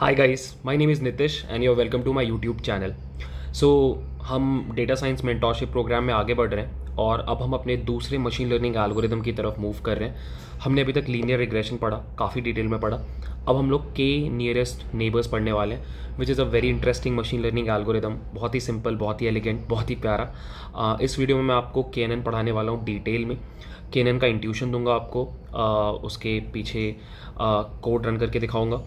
Hi guys my name is Nitish and you welcome to my YouTube channel so हम data science mentorship programme में आगे बढ़ रहे हैं और अब हम अपने दूसरे मशीन लर्निंग एल्गोरिदम की तरफ मूव कर रहे हैं हमने अभी तक लीनियर रिग्रेशन पढ़ा काफ़ी डिटेल में पढ़ा अब हम लोग के नियरेस्ट नेबर्स पढ़ने वाले हैं which is a very interesting machine learning algorithm बहुत ही सिंपल बहुत ही एलिगेंट बहुत ही प्यारा आ, इस वीडियो में मैं आपको के पढ़ाने वाला हूँ डिटेल में के का इंट्यूशन दूंगा आपको आ, उसके पीछे कोड रन करके दिखाऊँगा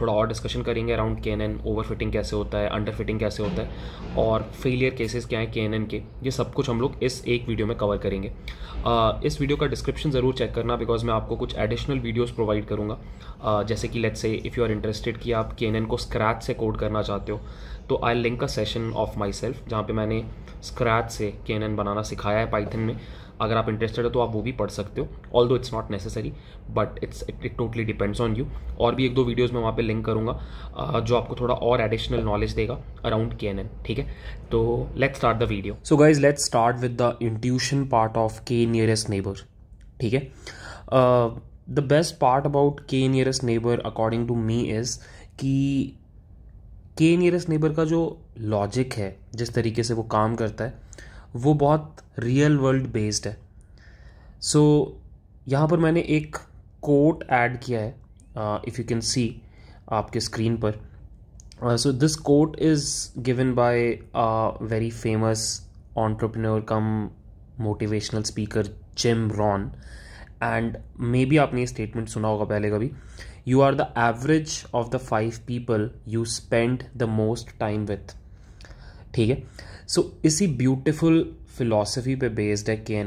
थोड़ा और डिस्कशन करेंगे around K N N over fitting कैसे होता है अंडर फिटिंग कैसे होता है और फेलियर केसेस क्या हैं के एन एन के ये सब कुछ हम लोग इस एक वीडियो में कवर करेंगे इस वीडियो का डिस्क्रिप्शन ज़रूर चेक करना बिकॉज मैं आपको कुछ एडिशनल वीडियोज़ प्रोवाइड करूँगा जैसे कि let's say if you are interested कि आप के एन एन को स्क्रैच से कोड करना चाहते हो तो I link a session of myself जहाँ पर मैंने स्क्रैच से के एन एन बनाना सिखाया है पाइथन में अगर आप इंटरेस्टेड हो तो आप वो भी पढ़ सकते हो although it's not necessary but it's it totally depends on you और भी एक दो वीडियोज़ मैं वहाँ पर लिंक करूँगा जो आपको थोड़ा और एडिशनल नॉलेज देगा अराउंड के एन एन ठीक है तो let start the video so guys let start with the intuition part of K nearest neighbour ठीक है the best part about K nearest neighbour according to me is कि K nearest neighbour का जो logic है जिस तरीके से वो काम करता है वो बहुत रियल वर्ल्ड बेस्ड है सो so, यहाँ पर मैंने एक कोट ऐड किया है इफ़ यू कैन सी आपके स्क्रीन पर so this quote is given by very famous entrepreneur cum motivational speaker Jim Rohn and maybe आपने ये स्टेटमेंट सुना होगा पहले कभी you are the average of the five people you spend the most time with ठीक है सो इसी beautiful philosophy पे बेस्ड है के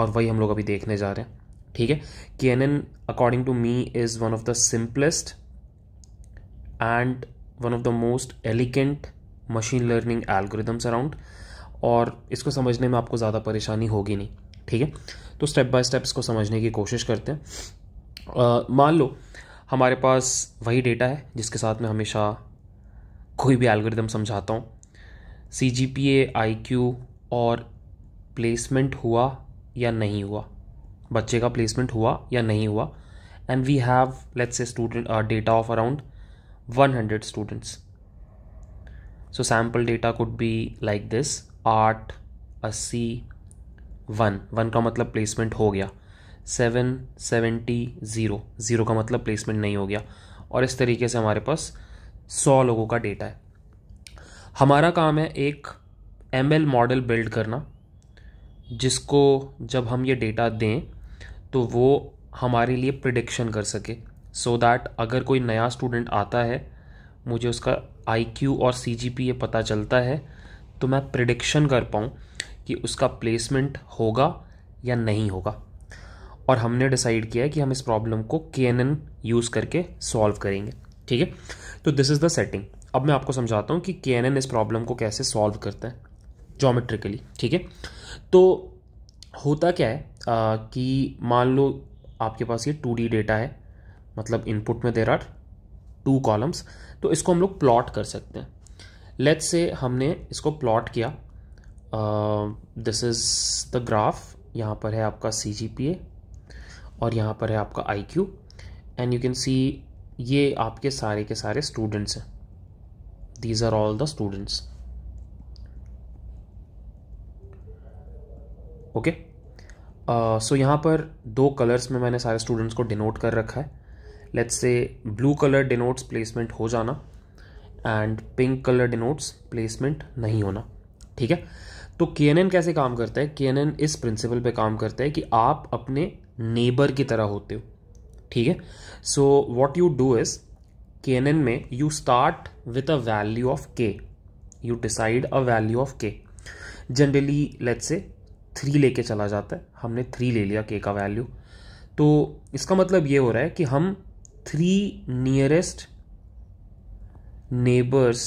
और वही हम लोग अभी देखने जा रहे हैं ठीक है K according to me is one of the simplest and one of the most elegant machine learning algorithms around और इसको समझने में आपको ज़्यादा परेशानी होगी नहीं ठीक है तो स्टेप बाय स्टेप इसको समझने की कोशिश करते हैं मान लो हमारे पास वही डेटा है जिसके साथ में हमेशा कोई भी एल्गोरिदम समझाता हूँ C G P A I Q और प्लेसमेंट हुआ या नहीं हुआ बच्चे का प्लेसमेंट हुआ या नहीं हुआ and we have let's a student data of around one hundred students so sample data could be like this आठ अस्सी वन वन का मतलब प्लेसमेंट हो गया सेवन सेवेंटी ज़ीरो ज़ीरो का मतलब प्लेसमेंट नहीं हो गया और इस तरीके से हमारे पास सौ लोगों का डेटा है हमारा काम है एक एम मॉडल बिल्ड करना जिसको जब हम ये डेटा दें तो वो हमारे लिए प्रिडिक्शन कर सके सो so दैट अगर कोई नया स्टूडेंट आता है मुझे उसका आईक्यू और सीजीपी ये पता चलता है तो मैं प्रिडिक्शन कर पाऊँ कि उसका प्लेसमेंट होगा या नहीं होगा और हमने डिसाइड किया है कि हम इस प्रॉब्लम को के यूज़ करके सॉल्व करेंगे ठीक है तो दिस इज़ द सेटिंग अब मैं आपको समझाता हूँ कि के इस प्रॉब्लम को कैसे सॉल्व करता है जोमेट्रिकली ठीक है तो होता क्या है आ, कि मान लो आपके पास ये टू डेटा है मतलब इनपुट में देर आर टू कॉलम्स तो इसको हम लोग प्लॉट कर सकते हैं लेट्स से हमने इसको प्लॉट किया दिस इज़ द ग्राफ यहाँ पर है आपका सी और यहाँ पर है आपका I and you can see ये आपके सारे के सारे स्टूडेंट्स हैं these are all the students okay so यहाँ पर दो कलर्स में मैंने सारे स्टूडेंट्स को डिनोट कर रखा है let's say blue colour denotes placement हो जाना and pink colour denotes placement नहीं होना ठीक है तो के कैसे काम करता है के इस प्रिंसिपल पे काम करता है कि आप अपने नेबर की तरह होते हो ठीक है so what you do is K N N में you start with a value of K you decide a value of K generally let's say three लेके चला जाता है हमने थ्री ले लिया के का वैल्यू तो इसका मतलब ये हो रहा है कि हम थ्री नियरेस्ट नेबर्स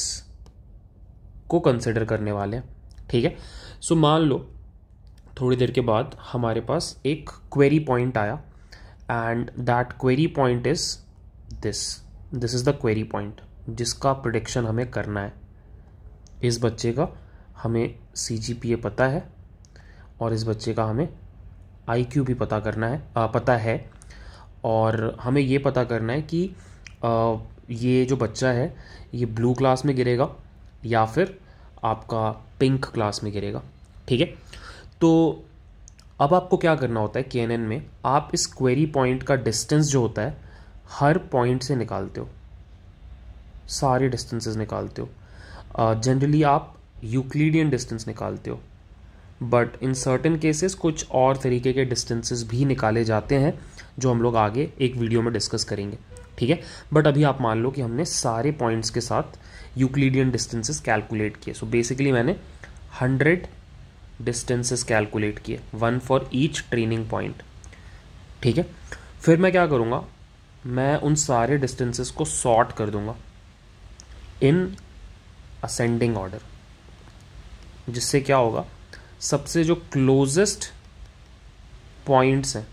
को कंसिडर करने वाले हैं ठीक है सो so, मान लो थोड़ी देर के बाद हमारे पास एक क्वेरी पॉइंट आया and that query point is this this is the query point जिसका प्रोडिक्शन हमें करना है इस बच्चे का हमें सी जी पी ए पता है और इस बच्चे का हमें आई क्यू भी पता करना है आ, पता है और हमें ये पता करना है कि आ, ये जो बच्चा है ये ब्लू क्लास में गिरेगा या फिर आपका पिंक क्लास में गिरेगा ठीक है तो अब आपको क्या करना होता है के में आप इस क्वेरी पॉइंट का डिस्टेंस जो होता है हर पॉइंट से निकालते हो सारे डिस्टेंसेस निकालते हो जनरली uh, आप यूक्लिडियन डिस्टेंस निकालते हो बट इन सर्टेन केसेस कुछ और तरीके के डिस्टेंसेस भी निकाले जाते हैं जो हम लोग आगे एक वीडियो में डिस्कस करेंगे ठीक है बट अभी आप मान लो कि हमने सारे पॉइंट्स के साथ यूक्लिडियन डिस्टेंसेस कैलकुलेट किए सो बेसिकली मैंने हंड्रेड डिस्टेंसेस कैलकुलेट किए one for each training point ठीक है फिर मैं क्या करूँगा मैं उन सारे डिस्टेंसेस को सॉर्ट कर दूंगा इन असेंडिंग ऑर्डर जिससे क्या होगा सबसे जो क्लोजेस्ट पॉइंट्स हैं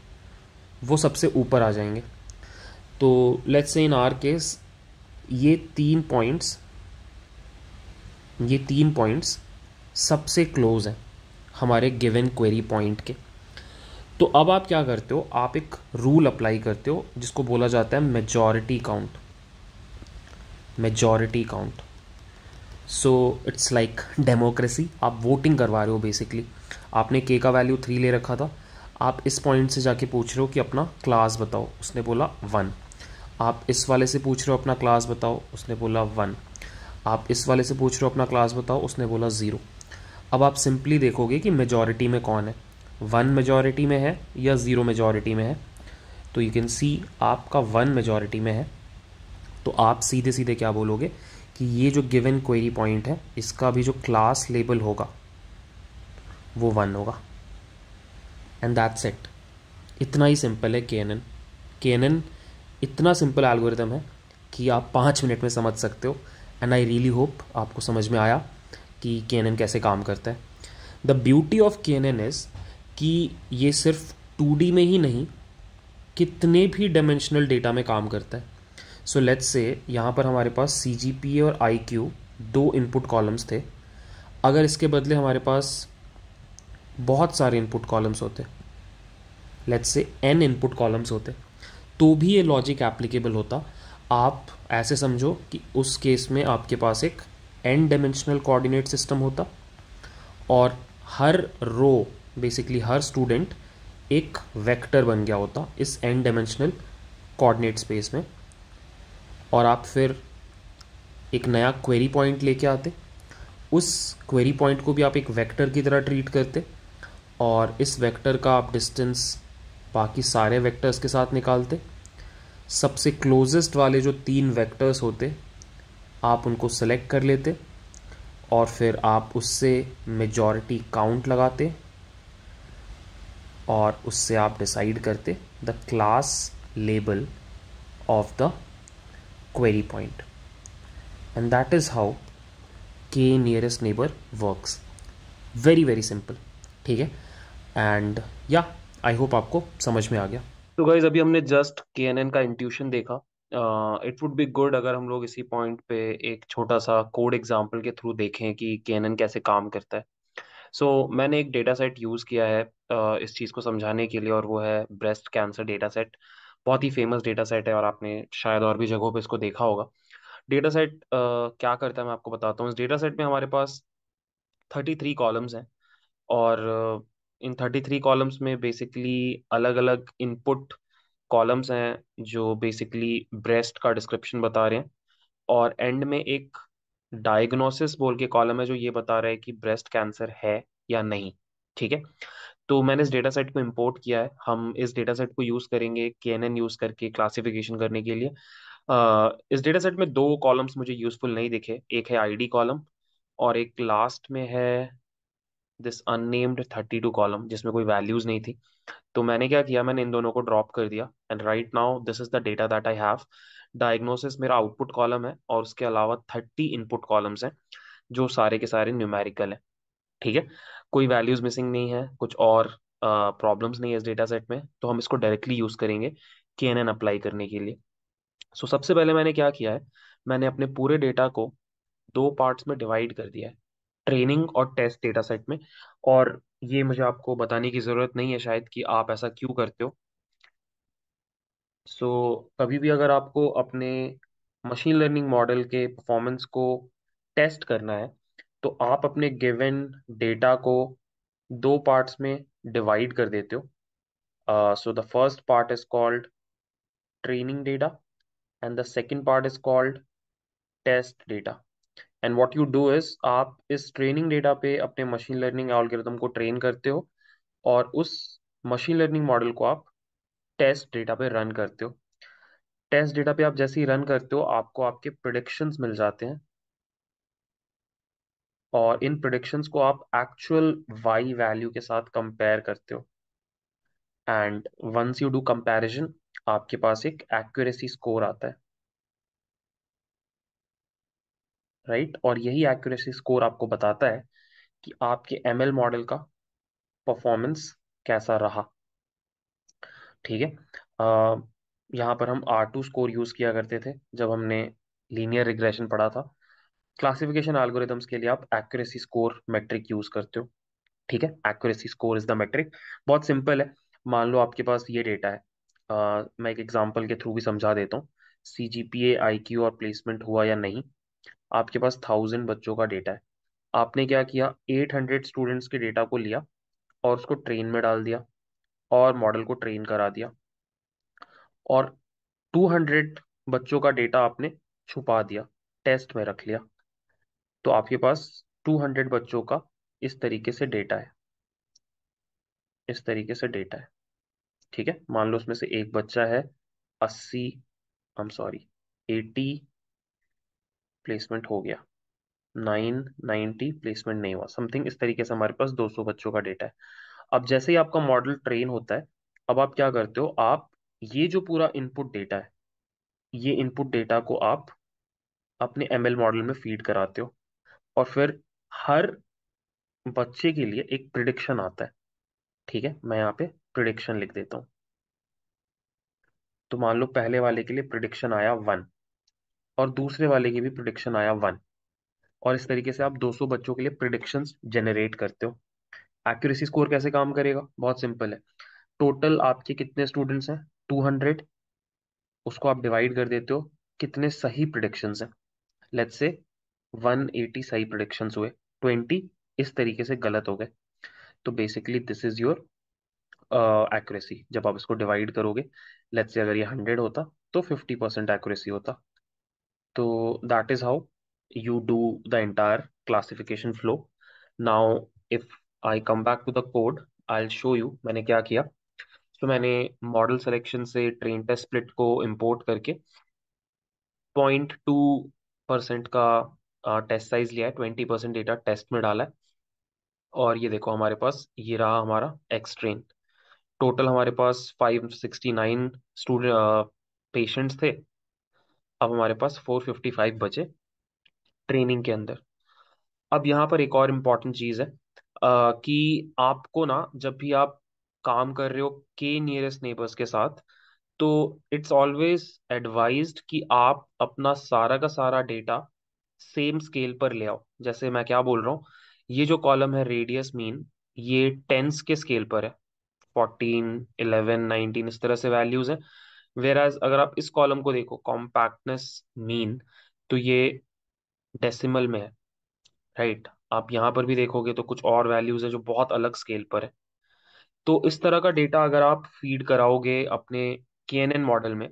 वो सबसे ऊपर आ जाएंगे तो let's say in our case ये तीन पॉइंट्स ये तीन पॉइंट्स सबसे क्लोज हैं हमारे गिवन क्वेरी पॉइंट के तो अब आप क्या करते हो आप एक रूल अप्लाई करते हो जिसको बोला जाता है majority count majority count so it's like democracy आप वोटिंग करवा रहे हो बेसिकली आपने के का वैल्यू थ्री ले रखा था आप इस पॉइंट से जाके पूछ रहे हो कि अपना क्लास बताओ उसने बोला वन आप इस वाले से पूछ रहे हो अपना क्लास बताओ उसने बोला वन आप इस वाले से पूछ रहे हो अपना क्लास बताओ उसने बोला ज़ीरो अब आप सिंपली देखोगे कि मेजॉरिटी में कौन है वन मेजॉरिटी में है या ज़ीरो मेजॉरिटी में है तो यू कैन सी आपका वन मेजॉरिटी में है तो आप सीधे सीधे क्या बोलोगे कि ये जो गिवन क्वेरी पॉइंट है इसका भी जो क्लास लेबल होगा वो वन होगा एंड दैट्स इट इतना ही सिंपल है के एन इतना सिंपल एल्गोरिथम है कि आप पाँच मिनट में समझ सकते हो एंड आई रियली होप आपको समझ में आया कि के कैसे काम करता है the beauty of K N is कि ये सिर्फ टू में ही नहीं कितने भी डायमेंशनल डेटा में काम करता है सो लेट्स से यहाँ पर हमारे पास सी जी पी और आई क्यू दो इनपुट कॉलम्स थे अगर इसके बदले हमारे पास बहुत सारे इनपुट कॉलम्स होते let's say N input columns होते तो भी ये लॉजिक एप्लीकेबल होता आप ऐसे समझो कि उस केस में आपके पास एक एन डायमेंशनल कोऑर्डिनेट सिस्टम होता और हर रो बेसिकली हर स्टूडेंट एक वेक्टर बन गया होता इस एन डायमेंशनल कोऑर्डिनेट स्पेस में और आप फिर एक नया क्वेरी पॉइंट लेके आते उस क्वेरी पॉइंट को भी आप एक वेक्टर की तरह ट्रीट करते और इस वेक्टर का आप डिस्टेंस बाकी सारे वेक्टर्स के साथ निकालते सबसे क्लोजेस्ट वाले जो तीन वेक्टर्स होते आप उनको सेलेक्ट कर लेते और फिर आप उससे मेजॉरिटी काउंट लगाते और उससे आप डिसाइड करते the class label of the query point and that is how K nearest neighbour works very very simple ठीक है एंड या आई होप आपको समझ में आ गया तो गाइज अभी हमने जस्ट के एन एन का इंट्यूशन देखा इट वुड बी गुड अगर हम लोग इसी पॉइंट पे एक छोटा सा कोड एग्जांपल के थ्रू देखें कि कैनन कैसे काम करता है सो so, मैंने एक डेटा सेट यूज़ किया है uh, इस चीज़ को समझाने के लिए और वो है ब्रेस्ट कैंसर डेटा सेट बहुत ही फेमस डेटा सेट है और आपने शायद और भी जगहों पर इसको देखा होगा डेटा सेट uh, क्या करता है मैं आपको बताता हूँ इस डेटा सेट में हमारे पास थर्टी थ्री कॉलम्स हैं और uh, इन थर्टी थ्री कॉलम्स में बेसिकली अलग अलग इनपुट कॉलम्स हैं जो बेसिकली ब्रेस्ट का डिस्क्रिप्शन बता रहे हैं और एंड में एक डायग्नोसिस बोल के कॉलम है जो ये बता रहा है कि ब्रेस्ट कैंसर है या नहीं ठीक है तो मैंने इस डेटा सेट को इंपोर्ट किया है हम इस डेटा सेट को यूज़ करेंगे के एन एन यूज़ करके क्लासिफिकेशन करने के लिए आ, इस डेटा सेट में दो कॉलम्स मुझे यूज़फुल नहीं दिखे एक है आईडी कॉलम और एक लास्ट में है this unnamed thirty two column जिसमें कोई वैल्यूज नहीं थी तो मैंने क्या किया मैंने इन दोनों को ड्रॉप कर दिया and right now this is the data that I have diagnosis मेरा आउटपुट कॉलम है और उसके अलावा थर्टी इनपुट कॉलम्स हैं जो सारे के सारे न्यूमेरिकल हैं ठीक है कोई वैल्यूज मिसिंग नहीं है कुछ और प्रॉब्लम्स uh, नहीं है इस डेटा सेट में तो हम इसको डायरेक्टली यूज करेंगे के एन एन अप्लाई करने के लिए सो so, सबसे पहले मैंने क्या किया है मैंने अपने पूरे डेटा को दो पार्ट्स में डिवाइड कर दिया है ट्रेनिंग और टेस्ट डेटा सेट में और ये मुझे आपको बताने की ज़रूरत नहीं है शायद कि आप ऐसा क्यों करते हो सो so, कभी भी अगर आपको अपने मशीन लर्निंग मॉडल के परफॉर्मेंस को टेस्ट करना है तो आप अपने गिवन डेटा को दो पार्ट्स में डिवाइड कर देते हो so the first part is called training data and the second part is called test data and what you do is आप इस ट्रेनिंग डेटा पे अपने मशीन लर्निंग एल्गोरिथम को ट्रेन करते हो और उस मशीन लर्निंग मॉडल को आप टेस्ट डेटा पे रन करते हो टेस्ट डेटा पे आप जैसे ही रन करते हो आपको आपके प्रोडिक्शंस मिल जाते हैं और इन प्रोडिक्शंस को आप एक्चुअल वाई वैल्यू के साथ कंपेयर करते हो and once you do comparison आपके पास एक एक्यूरेसी स्कोर आता है राइट और यही एक्यूरेसी स्कोर आपको बताता है कि आपके एम मॉडल का परफॉर्मेंस कैसा रहा ठीक है यहाँ पर हम आर टू स्कोर यूज़ किया करते थे जब हमने लीनियर रिग्रेशन पढ़ा था क्लासिफिकेशन एल्गोरिदम्स के लिए आप एक्यूरेसी स्कोर मेट्रिक यूज़ करते हो ठीक है accuracy score is the metric बहुत सिंपल है मान लो आपके पास ये डेटा है आ, मैं एक एग्जाम्पल के थ्रू भी समझा देता हूँ C G P A I Q और प्लेसमेंट हुआ या नहीं आपके पास थाउजेंड बच्चों का डेटा है आपने क्या किया एट हंड्रेड स्टूडेंट्स के डेटा को लिया और उसको ट्रेन में डाल दिया और मॉडल को ट्रेन करा दिया और टू हंड्रेड बच्चों का डेटा आपने छुपा दिया टेस्ट में रख लिया तो आपके पास टू हंड्रेड बच्चों का इस तरीके से डेटा है इस तरीके से डेटा है ठीक है मान लो उसमें से एक बच्चा है अस्सी I am sorry eighty placement हो गया नाइन नाइनटी प्लेसमेंट नहीं हुआ समथिंग इस तरीके से हमारे पास दो सौ बच्चों का डेटा है अब जैसे ही आपका मॉडल ट्रेन होता है अब आप क्या करते हो आप ये जो पूरा इनपुट डेटा है ये इनपुट डेटा को आप अपने एम मॉडल में फीड कराते हो और फिर हर बच्चे के लिए एक प्रिडिक्शन आता है ठीक है मैं यहाँ पे प्रिडिक्शन लिख देता हूँ तो मान लो पहले वाले के लिए प्रिडिक्शन आया वन और दूसरे वाले की भी प्रोडिक्शन आया वन और इस तरीके से आप 200 बच्चों के लिए प्रिडिक्शन जनरेट करते हो एक्यूरेसी स्कोर कैसे काम करेगा बहुत सिंपल है टोटल आपके कितने स्टूडेंट्स हैं 200 उसको आप डिवाइड कर देते हो कितने सही प्रिडिक्शन हैं लेट से 180 सही प्रोडिक्शन हुए 20 इस तरीके से गलत हो गए तो basically this is your accuracy जब आप इसको डिवाइड करोगे लेट्स से अगर ये हंड्रेड होता तो फिफ्टी परसेंट एक्यूरेसी होता So तो that is how you do the entire classification flow. Now, if I come back to the code, I'll show you मैंने क्या किया. तो so, मैंने मॉडल सिलेक्शन से ट्रेन टेस्ट स्प्लिट को इंपोर्ट करके पॉइंट टू परसेंट का टेस्ट साइज लिया है ट्वेंटी परसेंट डेटा टेस्ट में डाला है और ये देखो हमारे पास ये रहा हमारा एक्स ट्रेन टोटल हमारे पास five sixty nine student patients थे अब हमारे पास फोर फिफ्टी फाइव बचे ट्रेनिंग के अंदर अब यहाँ पर एक और इम्पॉर्टेंट चीज़ है आ, कि आपको ना जब भी आप काम कर रहे हो के नियरेस्ट नेबर्स के साथ तो इट्स ऑलवेज एडवाइज्ड कि आप अपना सारा का सारा डेटा सेम स्केल पर ले आओ जैसे मैं क्या बोल रहा हूँ ये जो कॉलम है रेडियस मीन ये टेंस के स्केल पर है फोर्टीन इलेवन नाइनटीन इस तरह से वैल्यूज हैं वेर एज अगर आप इस कॉलम को देखो कॉम्पैक्टनेस मीन तो ये डेसिमल में है राइट right? आप यहाँ पर भी देखोगे तो कुछ और वैल्यूज है जो बहुत अलग स्केल पर है तो इस तरह का डेटा अगर आप फीड कराओगे अपने के मॉडल में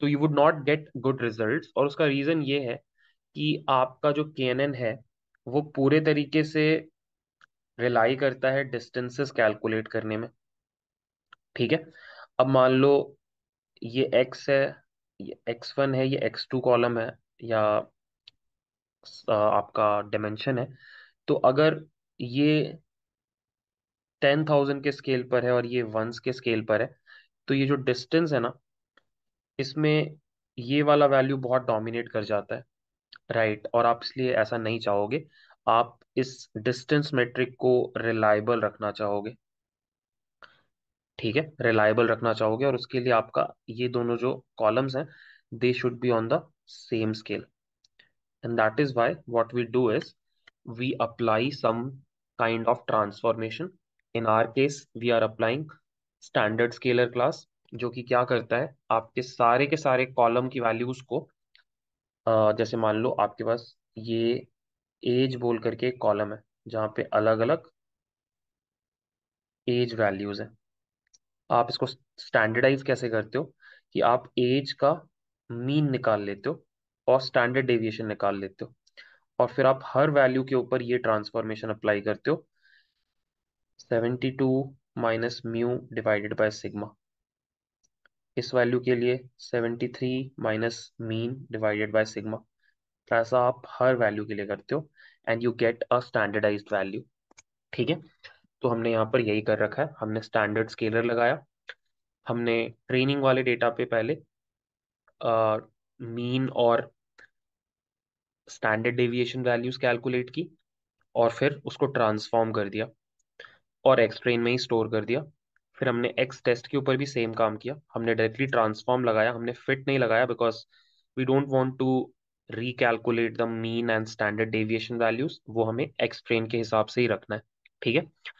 तो you would not get good result और उसका रीज़न ये है कि आपका जो के है वो पूरे तरीके से रिलाई करता है डिस्टेंसेस कैलकुलेट करने में ठीक है अब मान लो ये एक्स है ये एक्स वन है ये एक्स टू कॉलम है या आपका डायमेंशन है तो अगर ये टेन थाउजेंड के स्केल पर है और ये वंस के स्केल पर है तो ये जो डिस्टेंस है ना इसमें ये वाला वैल्यू बहुत डोमिनेट कर जाता है राइट और आप इसलिए ऐसा नहीं चाहोगे आप इस डिस्टेंस मेट्रिक को रिलायबल रखना चाहोगे ठीक है रिलायबल रखना चाहोगे और उसके लिए आपका ये दोनों जो कॉलम्स हैं they should be on the same scale and that is why what we do is we apply some kind of transformation in our case we are applying standard scaler class जो कि क्या करता है आपके सारे के सारे कॉलम की वैल्यूज को जैसे मान लो आपके पास ये एज बोल करके एक कॉलम है जहां पे अलग अलग एज वैल्यूज है आप इसको स्टैंडर्डाइज कैसे करते हो कि आप एज का मीन निकाल लेते हो और स्टैंडर्ड डेविएशन निकाल लेते हो और फिर आप हर वैल्यू के ऊपर ये ट्रांसफॉर्मेशन अप्लाई करते हो seventy two minus mu divided by sigma इस वैल्यू के लिए seventy three minus mean divided by sigma ऐसा आप हर वैल्यू के लिए करते हो and you get a standardize value ठीक है तो हमने यहाँ पर यही कर रखा है हमने स्टैंडर्ड स्केलर लगाया हमने ट्रेनिंग वाले डेटा पे पहले मीन और स्टैंडर्ड डेविएशन वैल्यूज कैलकुलेट की और फिर उसको ट्रांसफॉर्म कर दिया और एक्स ट्रेन में ही स्टोर कर दिया फिर हमने एक्स टेस्ट के ऊपर भी सेम काम किया हमने डायरेक्टली ट्रांसफॉर्म लगाया हमने फिट नहीं लगाया because we don't want to recalculate the mean and standard deviation values वो हमें एक्स ट्रेन के हिसाब से ही रखना है ठीक है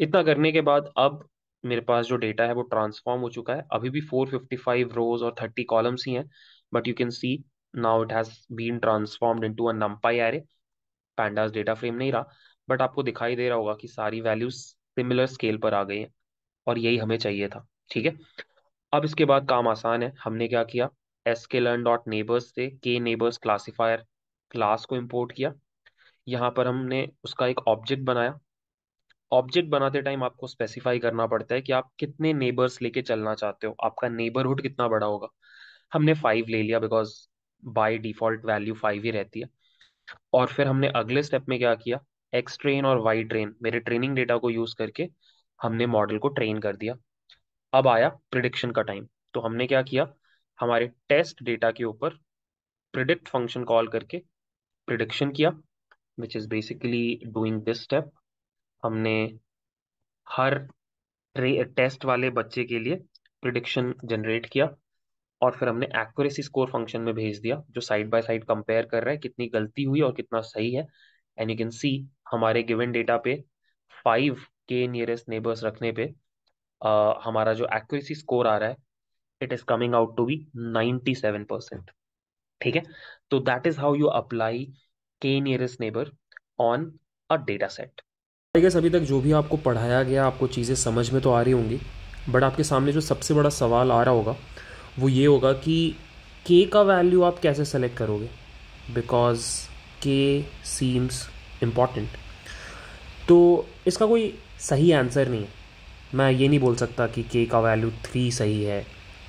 इतना करने के बाद अब मेरे पास जो डेटा है वो ट्रांसफॉर्म हो चुका है अभी भी 455 रोज और 30 कॉलम्स ही हैं but you can see now it has been transformed into a numpy array pandas data frame नहीं रहा बट आपको दिखाई दे रहा होगा कि सारी वैल्यूज सिमिलर स्केल पर आ गई हैं और यही हमें चाहिए था ठीक है अब इसके बाद काम आसान है हमने क्या किया एस के लर्न डॉट नेबर्स से के नेबर्स क्लासीफायर क्लास को इम्पोर्ट किया यहाँ पर हमने उसका एक ऑब्जेक्ट बनाया ऑब्जेक्ट बनाते टाइम आपको स्पेसिफाई करना पड़ता है कि आप कितने नेबर्स लेके चलना चाहते हो आपका नेबरहुड कितना बड़ा होगा हमने फाइव ले लिया because by default value five ही रहती है और फिर हमने अगले स्टेप में क्या किया एक्स ट्रेन और वाई ट्रेन मेरे ट्रेनिंग डेटा को यूज करके हमने मॉडल को ट्रेन कर दिया अब आया प्रिडिक्शन का टाइम तो हमने क्या किया हमारे टेस्ट डेटा के ऊपर प्रिडिक्ट फंक्शन कॉल करके प्रिडिक्शन किया which is basically doing this step हमने हर टेस्ट वाले बच्चे के लिए प्रिडिक्शन जनरेट किया और फिर हमने एक्यूरेसी स्कोर फंक्शन में भेज दिया जो साइड बाय साइड कंपेयर कर रहा है कितनी गलती हुई और कितना सही है एंड यू कैन सी हमारे गिवन डेटा पे फाइव के नियरेस्ट नेबर्स रखने पे आ, हमारा जो एक्यूरेसी स्कोर आ रहा है it is coming out to be ninety seven percent ठीक है तो that is how you apply K nearest neighbour on a data set I अभी तक जो भी आपको पढ़ाया गया आपको चीज़ें समझ में तो आ रही होंगी बट आपके सामने जो सबसे बड़ा सवाल आ रहा होगा वो ये होगा कि के का वैल्यू आप कैसे सेलेक्ट करोगे बिकॉज के सीम्स इम्पॉर्टेंट तो इसका कोई सही आंसर नहीं है मैं ये नहीं बोल सकता कि के का वैल्यू थ्री सही है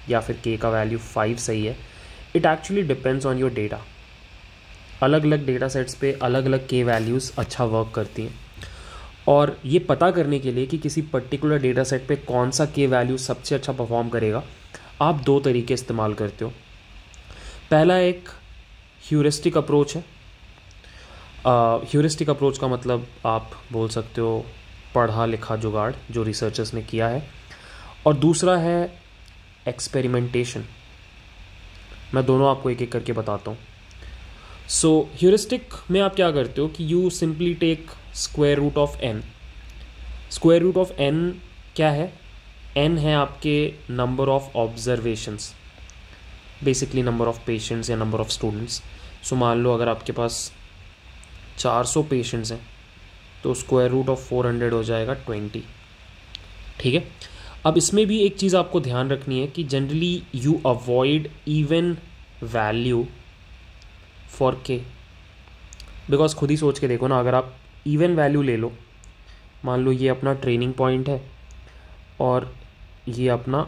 या फिर के का वैल्यू फाइव सही है it actually depends on your data अलग अलग डेटा सेट्स पे अलग अलग के वैल्यूज़ अच्छा वर्क करती हैं और ये पता करने के लिए कि किसी पर्टिकुलर डेटा सेट पर कौन सा के वैल्यू सबसे अच्छा परफॉर्म करेगा आप दो तरीके इस्तेमाल करते हो पहला एक ह्यूरिस्टिक अप्रोच है ह्यूरिस्टिक अप्रोच का मतलब आप बोल सकते हो पढ़ा लिखा जुगाड़ जो रिसर्चर्स ने किया है और दूसरा है एक्सपेरिमेंटेशन मैं दोनों आपको एक एक करके बताता हूँ सो ह्यूरिस्टिक में आप क्या करते हो कि you simply take square root of N square root of N क्या है एन है आपके number of observations basically number of patients या नंबर ऑफ स्टूडेंट्स सो मान लो अगर आपके पास 400 पेशेंट्स हैं तो स्क्वायर रूट ऑफ 400 हो जाएगा 20 ठीक है अब इसमें भी एक चीज़ आपको ध्यान रखनी है कि generally you avoid even value for K because खुद ही सोच के देखो ना अगर आप इवन वैल्यू ले लो मान लो ये अपना ट्रेनिंग पॉइंट है और ये अपना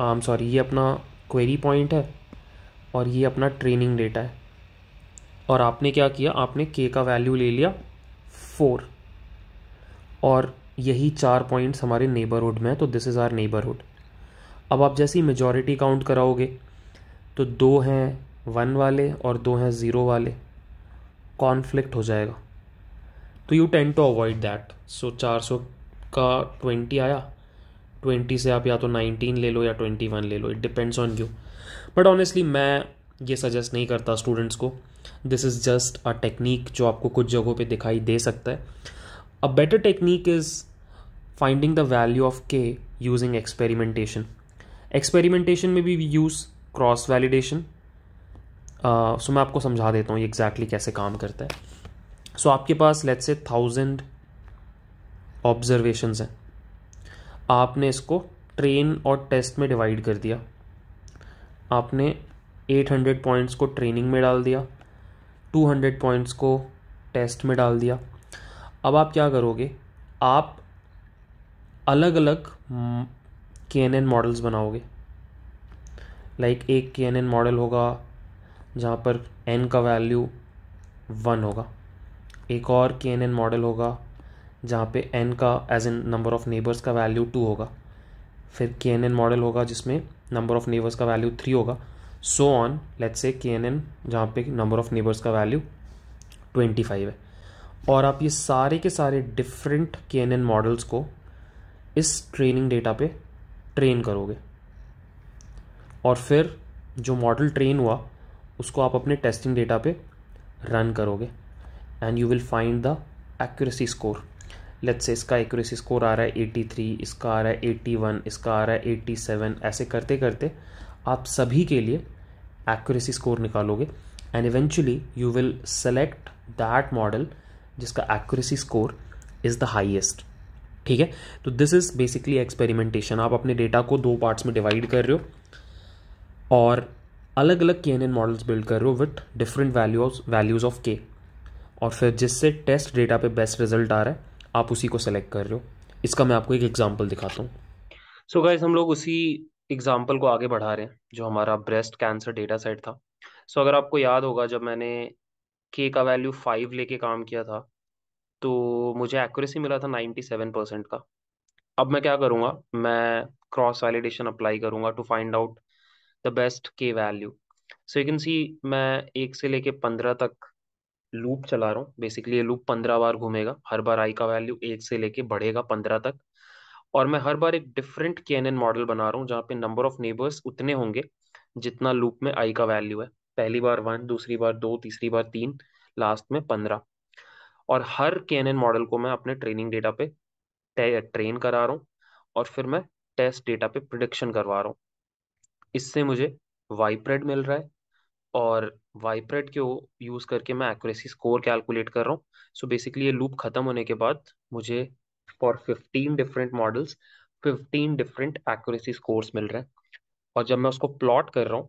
आम सॉरी ये अपना क्वेरी पॉइंट है और ये अपना ट्रेनिंग डेटा है और आपने क्या किया आपने के का वैल्यू ले लिया फोर और यही चार पॉइंट्स हमारे नेबरहुड में है तो दिस इज़ आर नेबरहुड अब आप जैसे ही मेजॉरिटी काउंट कराओगे तो दो हैं वन वाले और दो हैं ज़ीरो वाले कॉन्फ्लिक्ट हो जाएगा तो you tend to avoid that so चार सौ का ट्वेंटी आया ट्वेंटी से आप या तो नाइनटीन ले लो या ट्वेंटी वन ले लो it depends on you but honestly मैं ये सजेस्ट नहीं करता स्टूडेंट्स को this is just a technique जो आपको कुछ जगहों पर दिखाई दे सकता है a better technique is finding the value of K using experimentation experimentation में भी we use cross validation so मैं आपको समझा देता हूँ ये एग्जैक्टली exactly कैसे काम करता है सो so, आपके पास लेट्स से थाउजेंड ऑब्जर्वेशन हैं आपने इसको ट्रेन और टेस्ट में डिवाइड कर दिया आपने 800 पॉइंट्स को ट्रेनिंग में डाल दिया 200 पॉइंट्स को टेस्ट में डाल दिया अब आप क्या करोगे आप अलग अलग के एन एन मॉडल्स बनाओगे लाइक एक के एन एन मॉडल होगा जहाँ पर एन का वैल्यू वन होगा एक और के एन एन मॉडल होगा जहाँ पे एन का as N number of neighbours का वैल्यू टू होगा फिर के एन एन मॉडल होगा जिसमें नंबर ऑफ़ नेबर्स का वैल्यू थ्री होगा सो ऑन लेट्स से के एन एन जहाँ पे नंबर ऑफ़ नेबर्स का वैल्यू ट्वेंटी फाइव है और आप ये सारे के सारे डिफरेंट के एन एन मॉडल्स को इस ट्रेनिंग डेटा पे ट्रेन करोगे और फिर जो मॉडल ट्रेन हुआ उसको आप अपने टेस्टिंग डेटा पे रन करोगे and you will find the accuracy score let's say इसका एक्यूरेसी स्कोर आ रहा है 83 इसका आ रहा है 81 इसका आ रहा है 87 ऐसे करते करते आप सभी के लिए एक्यूरेसी स्कोर निकालोगे and eventually you will select that model जिसका accuracy score is the highest ठीक है तो दिस इज़ बेसिकली एक्सपेरिमेंटेशन आप अपने डेटा को दो पार्ट्स में डिवाइड कर रहे हो और अलग अलग K N N models build कर रहे हो with different values values of K और फिर जिससे टेस्ट डेटा पे बेस्ट रिजल्ट आ रहा है आप उसी को सेलेक्ट कर रहे हो इसका मैं आपको एक एग्जाम्पल दिखाता हूँ सो गाइज हम लोग उसी एग्जाम्पल को आगे बढ़ा रहे हैं जो हमारा ब्रेस्ट कैंसर डेटा सेट था सो so, अगर आपको याद होगा जब मैंने के का वैल्यू फाइव लेके काम किया था तो मुझे एक्यूरेसी मिला था नाइन्टी सेवन परसेंट का अब मैं क्या करूँगा मैं क्रॉस वैलिडेशन अप्लाई करूँगा to find out the best K value so you can see मैं एक से लेके पंद्रह तक लूप चला रहा हूँ बेसिकली ये लूप पंद्रह बार घूमेगा हर बार आई का वैल्यू एक से लेके बढ़ेगा पंद्रह तक और मैं हर बार एक डिफरेंट के एन एन मॉडल बना रहा हूँ जहाँ पे नंबर ऑफ नेबर्स उतने होंगे जितना लूप में आई का वैल्यू है पहली बार वन दूसरी बार दो तीसरी बार तीन लास्ट में पंद्रह और हर के एन एन मॉडल को मैं अपने ट्रेनिंग डेटा पे ट्रेन करा रहा हूँ और फिर मैं टेस्ट डेटा पे प्रिडिक्शन करवा रहा हूँ इससे मुझे वाइप्रेड मिल रहा है और वाइप्रेट के यूज़ करके मैं एक्यूरेसी स्कोर कैलकुलेट कर रहा हूँ सो बेसिकली ये लूप ख़त्म होने के बाद मुझे for fifteen different models fifteen different accuracy scores मिल रहे हैं और जब मैं उसको प्लॉट कर रहा हूँ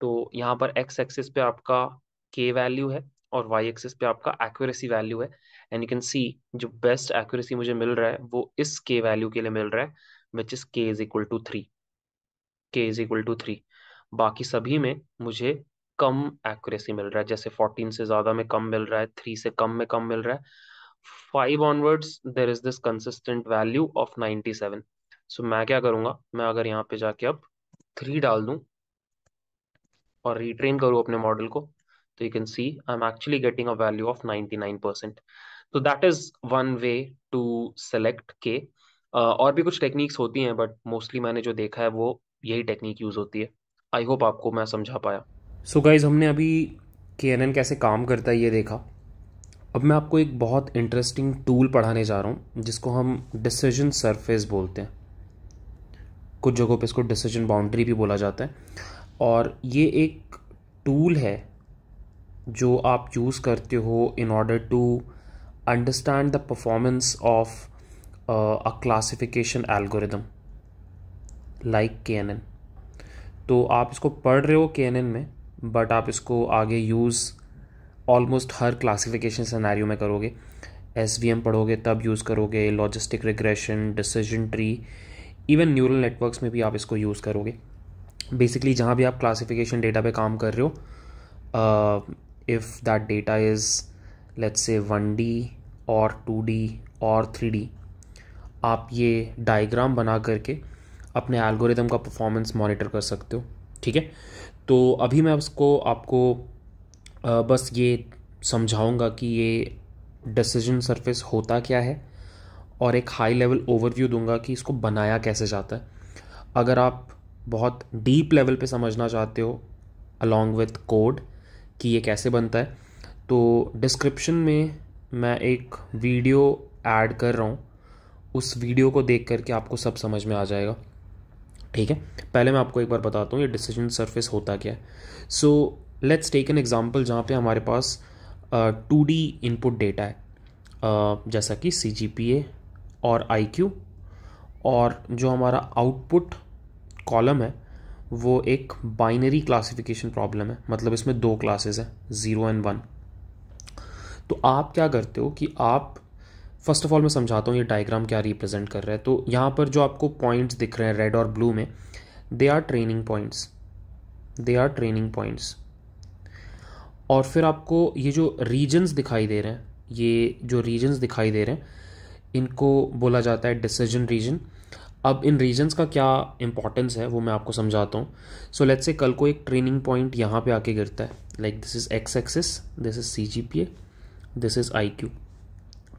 तो यहाँ पर एक्स एक्सिस पे आपका के वैल्यू है और वाई एक्सिस पे आपका एक्यूरेसी वैल्यू है एंड यू कैन सी जो बेस्ट एक्यूरेसी मुझे मिल रहा है वो इस के वैल्यू के लिए मिल रहा है which is K is equal to three K is equal to three बाकी सभी में मुझे कम एक्यूरेसी मिल रहा है जैसे फोर्टीन से ज्यादा में कम मिल रहा है थ्री से कम में कम मिल रहा है five onwards there is this consistent value of ninety seven so मैं क्या करूंगा मैं अगर यहाँ पे जाके अब थ्री डाल दू और रिट्रेन करूँ अपने मॉडल को तो you can see I am actually getting a value of ninety nine percent तो that is one way to select K और भी कुछ टेक्निक्स होती हैं बट मोस्टली मैंने जो देखा है वो यही टेक्निक यूज होती है आई होप आपको मैं समझा पाया सो so गाइज हमने अभी के कैसे काम करता है ये देखा अब मैं आपको एक बहुत इंटरेस्टिंग टूल पढ़ाने जा रहा हूँ जिसको हम डिसीजन सरफेस बोलते हैं कुछ जगहों पे इसको डिसीजन बाउंड्री भी बोला जाता है और ये एक टूल है जो आप यूज़ करते हो in order to understand the performance of a classification algorithm like K तो आप इसको पढ़ रहे हो के में बट आप इसको आगे यूज़ ऑलमोस्ट हर क्लासिफिकेशन सिनेरियो में करोगे एस वी एम पढ़ोगे तब यूज़ करोगे logistic regression decision tree even neural networks में भी आप इसको यूज़ करोगे बेसिकली जहाँ भी आप क्लासिफिकेशन डेटा पे काम कर रहे हो if that data is let's say one D और टू डी और थ्री डी आप ये डायग्राम बना करके अपने एल्गोरिदम का परफॉर्मेंस मॉनिटर कर सकते हो ठीक है तो अभी मैं उसको आपको बस ये समझाऊंगा कि ये डिसीजन सरफेस होता क्या है और एक हाई लेवल ओवरव्यू दूंगा कि इसको बनाया कैसे जाता है अगर आप बहुत डीप लेवल पे समझना चाहते हो अलॉन्ग विथ कोड कि ये कैसे बनता है तो डिस्क्रिप्शन में मैं एक वीडियो ऐड कर रहा हूँ उस वीडियो को देख करके आपको सब समझ में आ जाएगा ठीक है पहले मैं आपको एक बार बताता हूँ ये डिसीजन सरफेस होता क्या है so let's take an example जहाँ पे हमारे पास टू डी इनपुट डेटा है uh, जैसा कि सी जी पी ए और आई क्यू और जो हमारा आउटपुट कॉलम है वो एक बाइनरी क्लासिफिकेशन प्रॉब्लम है मतलब इसमें दो क्लासेस हैं ज़ीरो एंड वन तो आप क्या करते हो कि आप फर्स्ट ऑफ ऑल मैं समझाता हूँ ये डायग्राम क्या रिप्रेजेंट कर रहा है तो यहाँ पर जो आपको पॉइंट्स दिख रहे हैं रेड और ब्लू में they are training points they are training points और फिर आपको ये जो रीजन्स दिखाई दे रहे हैं ये जो रीजन्स दिखाई दे रहे हैं इनको बोला जाता है डिसीजन रीजन अब इन रीजन्स का क्या इंपॉर्टेंस है वो मैं आपको समझाता हूँ सो लेट्स से कल को एक ट्रेनिंग पॉइंट यहाँ पे आके गिरता है like this is X axis this is C G P A this is I Q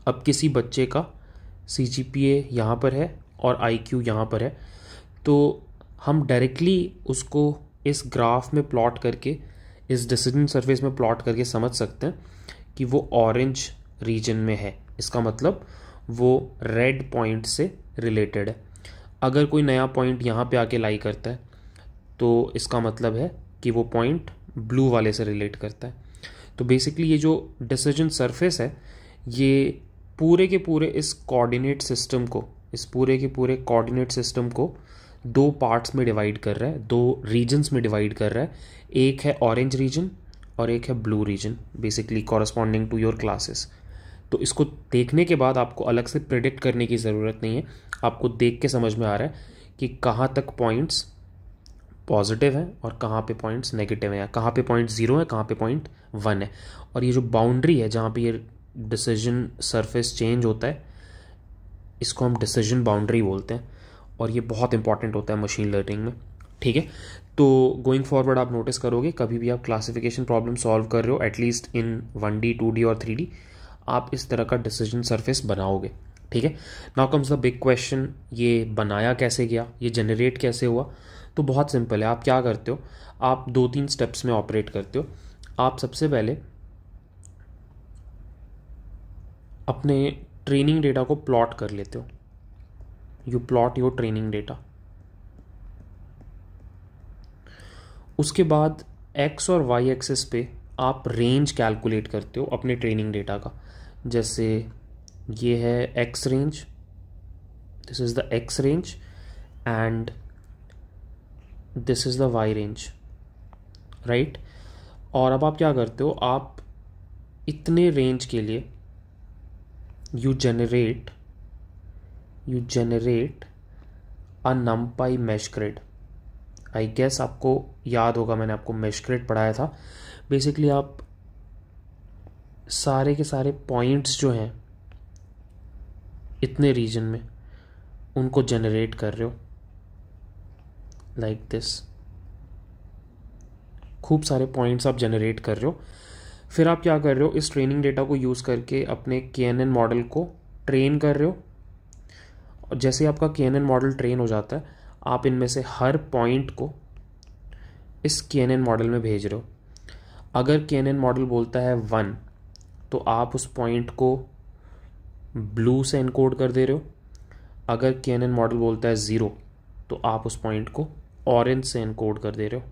अब किसी बच्चे का सी जी पी ए यहाँ पर है और आई क्यू यहाँ पर है तो हम डायरेक्टली उसको इस ग्राफ में प्लॉट करके इस डिसीजन सरफेस में प्लॉट करके समझ सकते हैं कि वो ऑरेंज रीजन में है इसका मतलब वो रेड पॉइंट से रिलेटेड है अगर कोई नया पॉइंट यहाँ पे आके लाई करता है तो इसका मतलब है कि वो पॉइंट ब्लू वाले से रिलेट करता है तो बेसिकली ये जो डिसीजन सरफेस है ये पूरे के पूरे इस कोऑर्डिनेट सिस्टम को इस पूरे के पूरे कोऑर्डिनेट सिस्टम को दो पार्ट्स में डिवाइड कर रहा है दो रीजन्स में डिवाइड कर रहा है एक है ऑरेंज रीजन और एक है blue region basically corresponding to your classes तो इसको देखने के बाद आपको अलग से प्रिडिक्ट करने की ज़रूरत नहीं है आपको देख के समझ में आ रहा है कि कहाँ तक पॉइंट्स पॉजिटिव हैं और कहाँ पे पॉइंट्स नेगेटिव हैं या कहाँ पे पॉइंट ज़ीरो है कहाँ पे पॉइंट वन है और ये जो बाउंड्री है जहाँ पे ये डिसीजन सरफेस चेंज होता है इसको हम डिसीजन बाउंड्री बोलते हैं और ये बहुत इंपॉर्टेंट होता है मशीन लर्निंग में ठीक है तो गोइंग फॉरवर्ड आप नोटिस करोगे कभी भी आप क्लासिफिकेशन प्रॉब्लम सॉल्व कर रहे हो at least in one D two D और थ्री डी आप इस तरह का डिसीजन सरफेस बनाओगे ठीक है now comes the big question ये बनाया कैसे गया ये जनरेट कैसे हुआ तो बहुत सिंपल है आप क्या करते हो आप दो तीन स्टेप्स में ऑपरेट करते हो आप सबसे पहले अपने ट्रेनिंग डेटा को प्लॉट कर लेते हो you plot your training data उसके बाद एक्स और वाई एक्सेस पे आप रेंज कैलकुलेट करते हो अपने ट्रेनिंग डेटा का जैसे ये है X range this is the X range and this is the Y range right और अब आप क्या करते हो आप इतने रेंज के लिए you generate you generate a numpy mesh grid I guess आपको याद होगा मैंने आपको मेश ग्रिड पढ़ाया था बेसिकली आप सारे के सारे पॉइंट्स जो हैं इतने रीजन में उनको जनरेट कर रहे हो लाइक like दिस खूब सारे पॉइंट्स आप जनरेट कर रहे हो फिर आप क्या कर रहे हो इस ट्रेनिंग डेटा को यूज़ करके अपने के मॉडल को ट्रेन कर रहे हो और जैसे आपका के मॉडल ट्रेन हो जाता है आप इनमें से हर पॉइंट को इस के मॉडल में भेज रहे हो अगर के मॉडल बोलता है वन तो आप उस पॉइंट को ब्लू से इनकोड कर दे रहे हो अगर के मॉडल बोलता है ज़ीरो तो आप उस पॉइंट को ऑरेंज से इनकोड कर दे रहे हो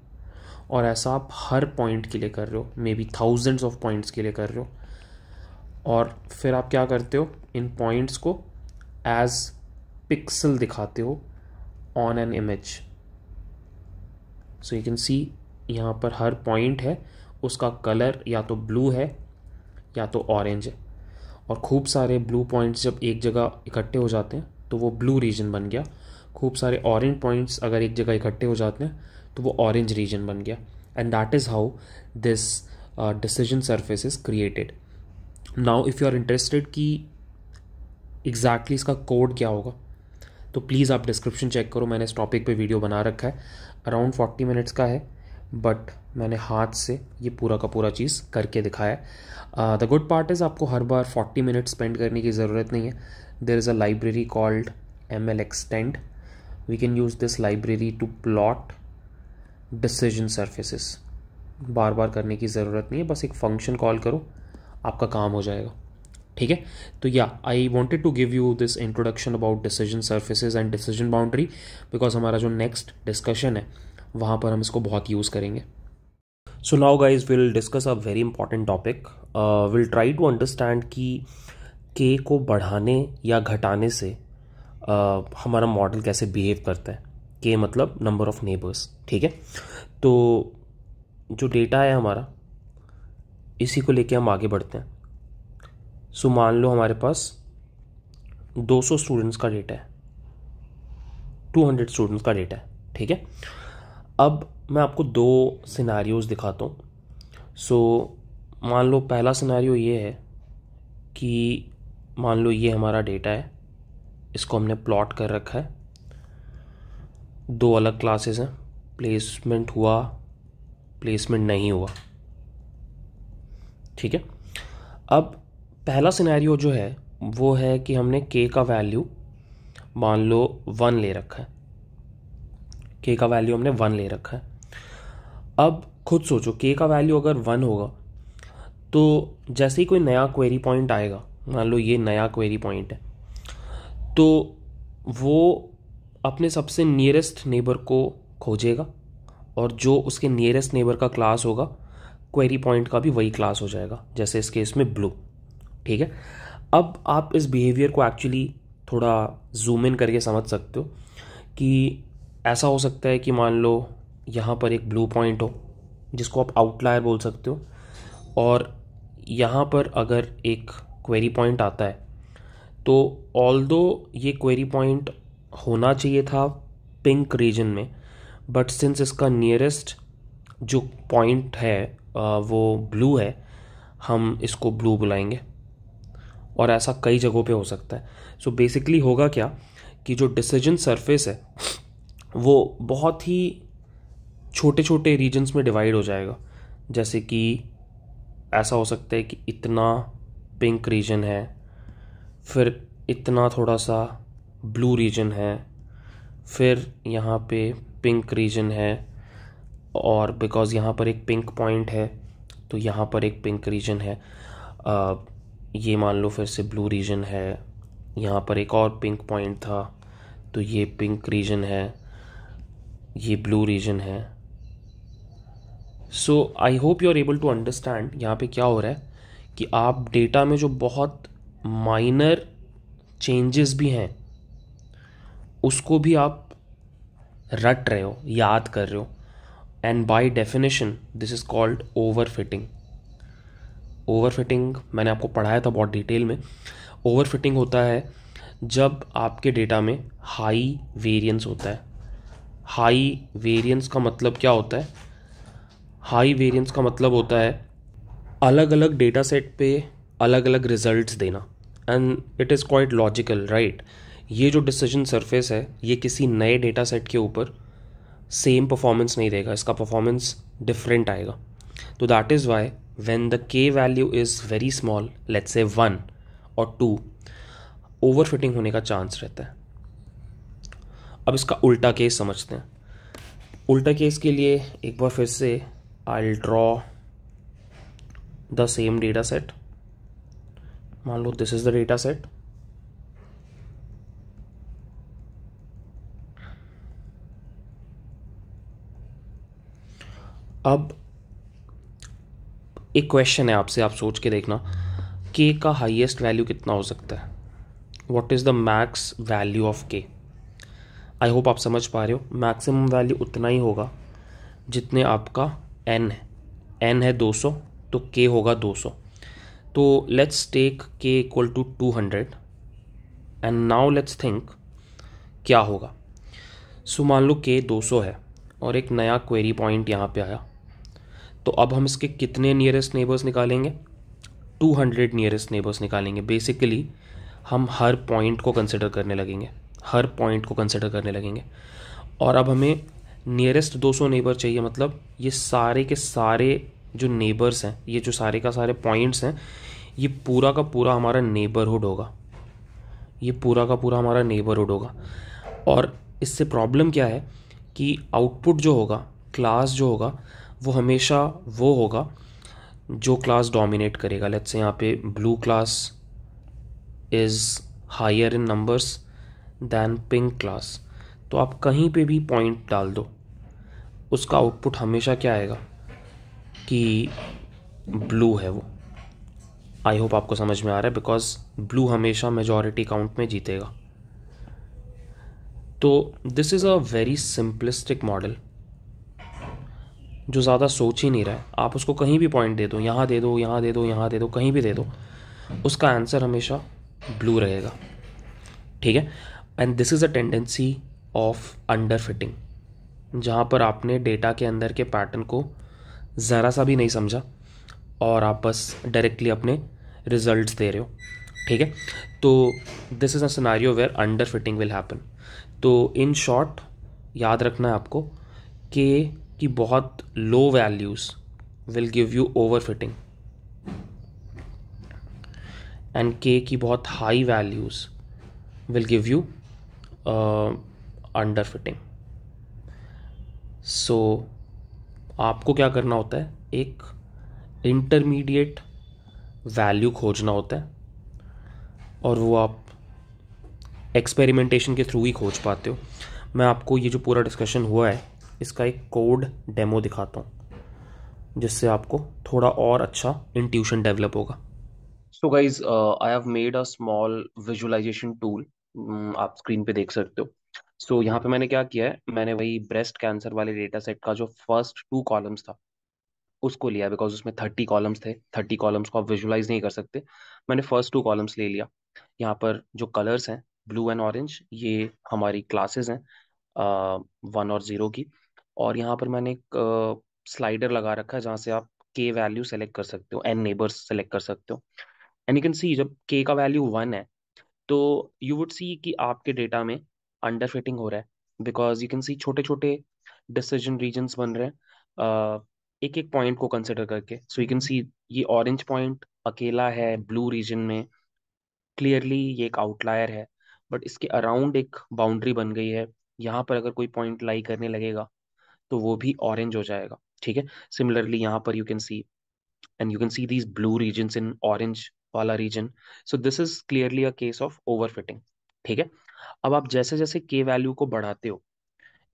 और ऐसा आप हर पॉइंट के लिए कर रहे हो maybe thousands of points के लिए कर रहे हो और फिर आप क्या करते हो इन पॉइंट्स को एज पिक्सल दिखाते हो on an image so you can see यहाँ पर हर पॉइंट है उसका कलर या तो ब्लू है या तो ऑरेंज है और खूब सारे ब्लू पॉइंट्स जब एक जगह इकट्ठे हो जाते हैं तो वो ब्लू रीजन बन गया खूब सारे ऑरेंज पॉइंट्स अगर एक जगह इकट्ठे हो जाते हैं तो वो ऑरेंज रीजन बन गया and that is how this decision surface is created now if you are interested कि एग्जैक्टली exactly इसका कोड क्या होगा तो प्लीज़ आप डिस्क्रिप्शन चेक करो मैंने इस टॉपिक पे वीडियो बना रखा है अराउंड फोर्टी मिनट्स का है बट मैंने हाथ से ये पूरा का पूरा चीज़ करके दिखाया द गुड पार्ट इज़ आपको हर बार फोर्टी मिनट स्पेंड करने की ज़रूरत नहीं है there is a library called M L extend we can use this library to plot decision surfaces बार बार करने की ज़रूरत नहीं है बस एक फंक्शन कॉल करो आपका काम हो जाएगा ठीक है तो yeah I wanted to give you this introduction about decision surfaces and decision boundary because हमारा जो नेक्स्ट डिस्कशन है वहाँ पर हम इसको बहुत यूज़ करेंगे so now guys will discuss a very important topic will try to understand कि के को बढ़ाने या घटाने से uh, हमारा मॉडल कैसे बिहेव करता है के मतलब नंबर ऑफ़ नेबर्स ठीक है तो जो डेटा है हमारा इसी को लेके हम आगे बढ़ते हैं सो मान लो हमारे पास 200 स्टूडेंट्स का डेटा है 200 स्टूडेंट्स का डेटा है ठीक है अब मैं आपको दो सिनारियोज़ दिखाता हूँ सो मान लो पहला सिनारियो ये है कि मान लो ये हमारा डेटा है इसको हमने प्लॉट कर रखा है दो अलग क्लासेस हैं प्लेसमेंट हुआ प्लेसमेंट नहीं हुआ ठीक है अब पहला सिनेरियो जो है वो है कि हमने के का वैल्यू मान लो वन ले रखा है के का वैल्यू हमने वन ले रखा है अब खुद सोचो के का वैल्यू अगर वन होगा तो जैसे ही कोई नया क्वेरी पॉइंट आएगा मान लो ये नया क्वेरी पॉइंट है तो वो अपने सबसे नियरेस्ट नेबर को खोजेगा और जो उसके नियरेस्ट नेबर का क्लास होगा क्वेरी पॉइंट का भी वही क्लास हो जाएगा जैसे इस केस में ब्लू ठीक है अब आप इस बिहेवियर को एक्चुअली थोड़ा जूम इन करके समझ सकते हो कि ऐसा हो सकता है कि मान लो यहाँ पर एक ब्लू पॉइंट हो जिसको आप आउटलायर बोल सकते हो और यहाँ पर अगर एक क्वेरी पॉइंट आता है तो ऑल दो ये क्वेरी पॉइंट होना चाहिए था पिंक रीजन में बट सिंस इसका नियरेस्ट जो पॉइंट है वो ब्लू है हम इसको ब्लू बुलाएंगे और ऐसा कई जगहों पे हो सकता है सो so बेसिकली होगा क्या कि जो डिसीजन सरफेस है वो बहुत ही छोटे छोटे रीजन्स में डिवाइड हो जाएगा जैसे कि ऐसा हो सकता है कि इतना पिंक रीजन है फिर इतना थोड़ा सा ब्लू रीजन है फिर यहाँ पे पिंक रीजन है और बिकॉज़ यहाँ पर एक पिंक पॉइंट है तो यहाँ पर एक पिंक रीजन है आ, ये मान लो फिर से ब्लू रीजन है यहाँ पर एक और पिंक पॉइंट था तो ये पिंक रीजन है ये ब्लू रीजन है so I hope you are able to understand यहाँ पे क्या हो रहा है कि आप डेटा में जो बहुत माइनर चेंजेस भी हैं उसको भी आप रट रहे हो याद कर रहे हो and by definition this is called over fitting over fitting मैंने आपको पढ़ाया था बहुत डिटेल में ओवर फिटिंग होता है जब आपके डेटा में हाई वेरिएंस होता है हाई वेरिएंस का मतलब क्या होता है हाई वेरिएंस का मतलब होता है अलग अलग डेटा सेट पे अलग अलग रिजल्ट्स देना and it is quite logical right ये जो डिसीजन सरफेस है ये किसी नए डेटा सेट के ऊपर सेम परफॉर्मेंस नहीं देगा इसका परफॉर्मेंस डिफरेंट आएगा तो that is why when the K value is very small let's say one और टू ओवर फिटिंग होने का चांस रहता है अब इसका उल्टा केस समझते हैं उल्टा केस के लिए एक बार फिर से I draw the same data set मान लो this is the data set अब एक क्वेश्चन है आपसे आप सोच के देखना के का हाईएस्ट वैल्यू कितना हो सकता है what is the max value of K I hope आप समझ पा रहे हो मैक्सिमम वैल्यू उतना ही होगा जितने आपका एन है एन है 200 तो के होगा 200 तो let's take K equal to 200 and now let's think क्या होगा सो मान लो के 200 है और एक नया क्वेरी पॉइंट यहाँ पे आया तो अब हम इसके कितने नियरेस्ट नेबर्स निकालेंगे 200 नियरेस्ट नेबर्स निकालेंगे बेसिकली हम हर पॉइंट को कंसिडर करने लगेंगे हर पॉइंट को कंसिडर करने लगेंगे और अब हमें नियरेस्ट 200 नेबर चाहिए मतलब ये सारे के सारे जो नेबर्स हैं ये जो सारे का सारे पॉइंट्स हैं ये पूरा का पूरा हमारा नेबरहुड होगा ये पूरा का पूरा हमारा नेबरहुड होगा और इससे प्रॉब्लम क्या है कि आउटपुट जो होगा क्लास जो होगा वो हमेशा वो होगा जो क्लास डोमिनेट करेगा लेट्स से यहाँ पे blue class is higher in numbers than pink class तो आप कहीं पे भी पॉइंट डाल दो उसका आउटपुट हमेशा क्या आएगा कि ब्लू है वो आई होप आपको समझ में आ रहा है बिकॉज ब्लू हमेशा मेजॉरिटी काउंट में जीतेगा तो this is a very simplistic model जो ज़्यादा सोच ही नहीं रहा है आप उसको कहीं भी पॉइंट दे दो यहाँ दे दो यहाँ दे दो यहाँ दे दो कहीं भी दे दो उसका आंसर हमेशा ब्लू रहेगा ठीक है and this is a tendency of under fitting जहाँ पर आपने डेटा के अंदर के पैटर्न को ज़रा सा भी नहीं समझा और आप बस डायरेक्टली अपने रिजल्ट दे रहे हो ठीक है तो this is a scenario where under fitting will happen तो इन शॉर्ट याद रखना है आपको कि की बहुत low values will give you over fitting and K की बहुत high values will give you under fitting so आपको क्या करना होता है एक इंटरमीडिएट वैल्यू खोजना होता है और वो आप एक्सपेरिमेंटेशन के थ्रू ही खोज पाते हो मैं आपको ये जो पूरा डिस्कशन हुआ है इसका एक कोड डेमो दिखाता हूँ जिससे आपको थोड़ा और अच्छा इंट्यूशन डेवलप होगा so guys I have made a small visualization tool आप स्क्रीन पे देख सकते हो सो so, यहाँ पे मैंने क्या किया है मैंने वही ब्रेस्ट कैंसर वाले डेटा सेट का जो फर्स्ट टू कॉलम्स था उसको लिया बिकॉज उसमें थर्टी कॉलम्स थे थर्टी कॉलम्स को आप विजुलाइज नहीं कर सकते मैंने फर्स्ट टू कॉलम्स ले लिया यहाँ पर जो कलर्स हैं ब्लू एंड ऑरेंज ये हमारी क्लासेस हैं वन uh, और ज़ीरो की और यहाँ पर मैंने एक स्लाइडर लगा रखा है जहाँ से आप के वैल्यू सेलेक्ट कर सकते हो एन नेबर्स सेलेक्ट कर सकते हो एंड यू कैन सी जब के का वैल्यू वन है तो यू वुड सी कि आपके डेटा में अंडर फिटिंग हो रहा है बिकॉज यू कैन सी छोटे छोटे डिसीजन रीजन्स बन रहे हैं एक एक पॉइंट को कंसिडर करके सो यू कैन सी ये ऑरेंज पॉइंट अकेला है ब्लू रीजन में क्लियरली ये एक आउटलायर है बट इसके अराउंड एक बाउंड्री बन गई है यहाँ पर अगर कोई पॉइंट लाई करने लगेगा तो वो भी ऑरेंज हो जाएगा ठीक है सिमिलरली यहाँ पर you can see and you can see these blue region in orange वाला region so this is clearly a case of fitting ठीक है अब आप जैसे जैसे के वैल्यू को बढ़ाते हो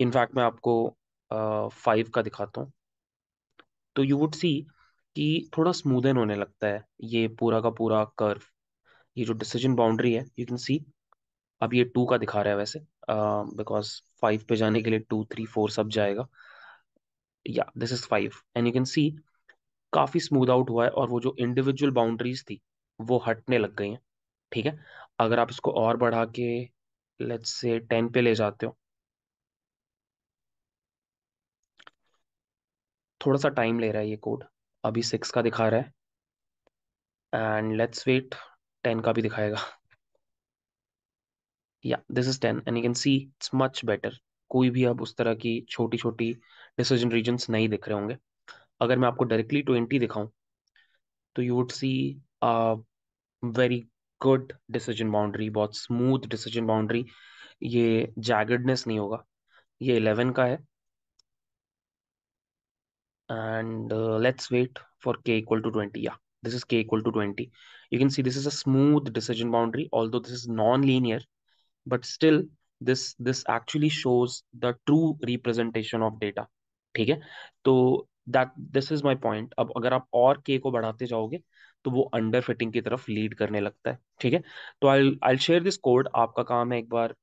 इनफैक्ट मैं आपको फाइव uh, का दिखाता हूँ तो यू वुड सी कि थोड़ा स्मूदन होने लगता है ये पूरा का पूरा कर्व ये जो डिसीजन बाउंड्री है यू कैन सी अब ये टू का दिखा रहा है वैसे बिकॉज फाइव पे जाने के लिए टू थ्री फोर सब जाएगा या this is five and you can see काफ़ी स्मूथ आउट हुआ है और वो जो इंडिविजुअल बाउंड्रीज थी वो हटने लग गई हैं ठीक है अगर आप इसको और बढ़ा के लेट्स से टेन पे ले जाते हो थोड़ा सा टाइम ले रहा है ये कोड अभी सिक्स का दिखा रहा है एंड लेट्स वेट टेन का भी दिखाएगा या this is ten and you can see it's much better कोई भी अब उस तरह की छोटी छोटी डिसीजन रीजन नहीं दिख रहे होंगे अगर मैं आपको डायरेक्टली ट्वेंटी दिखाऊं तो you would see very good decision boundary बहुत स्मूथ डिसीजन बाउंड्री ये जैगडनेस नहीं होगा ये इलेवन का है and let's wait for K equal to twenty या this is K equal to twenty you can see this is a smooth decision boundary boundary although this is non but still this this actually shows the true representation of data ठीक है तो that this is my point अब अगर आप और के को बढ़ाते जाओगे तो वो अंडर फिटिंग की तरफ लीड करने लगता है ठीक है तो I I share this code आपका काम है एक बार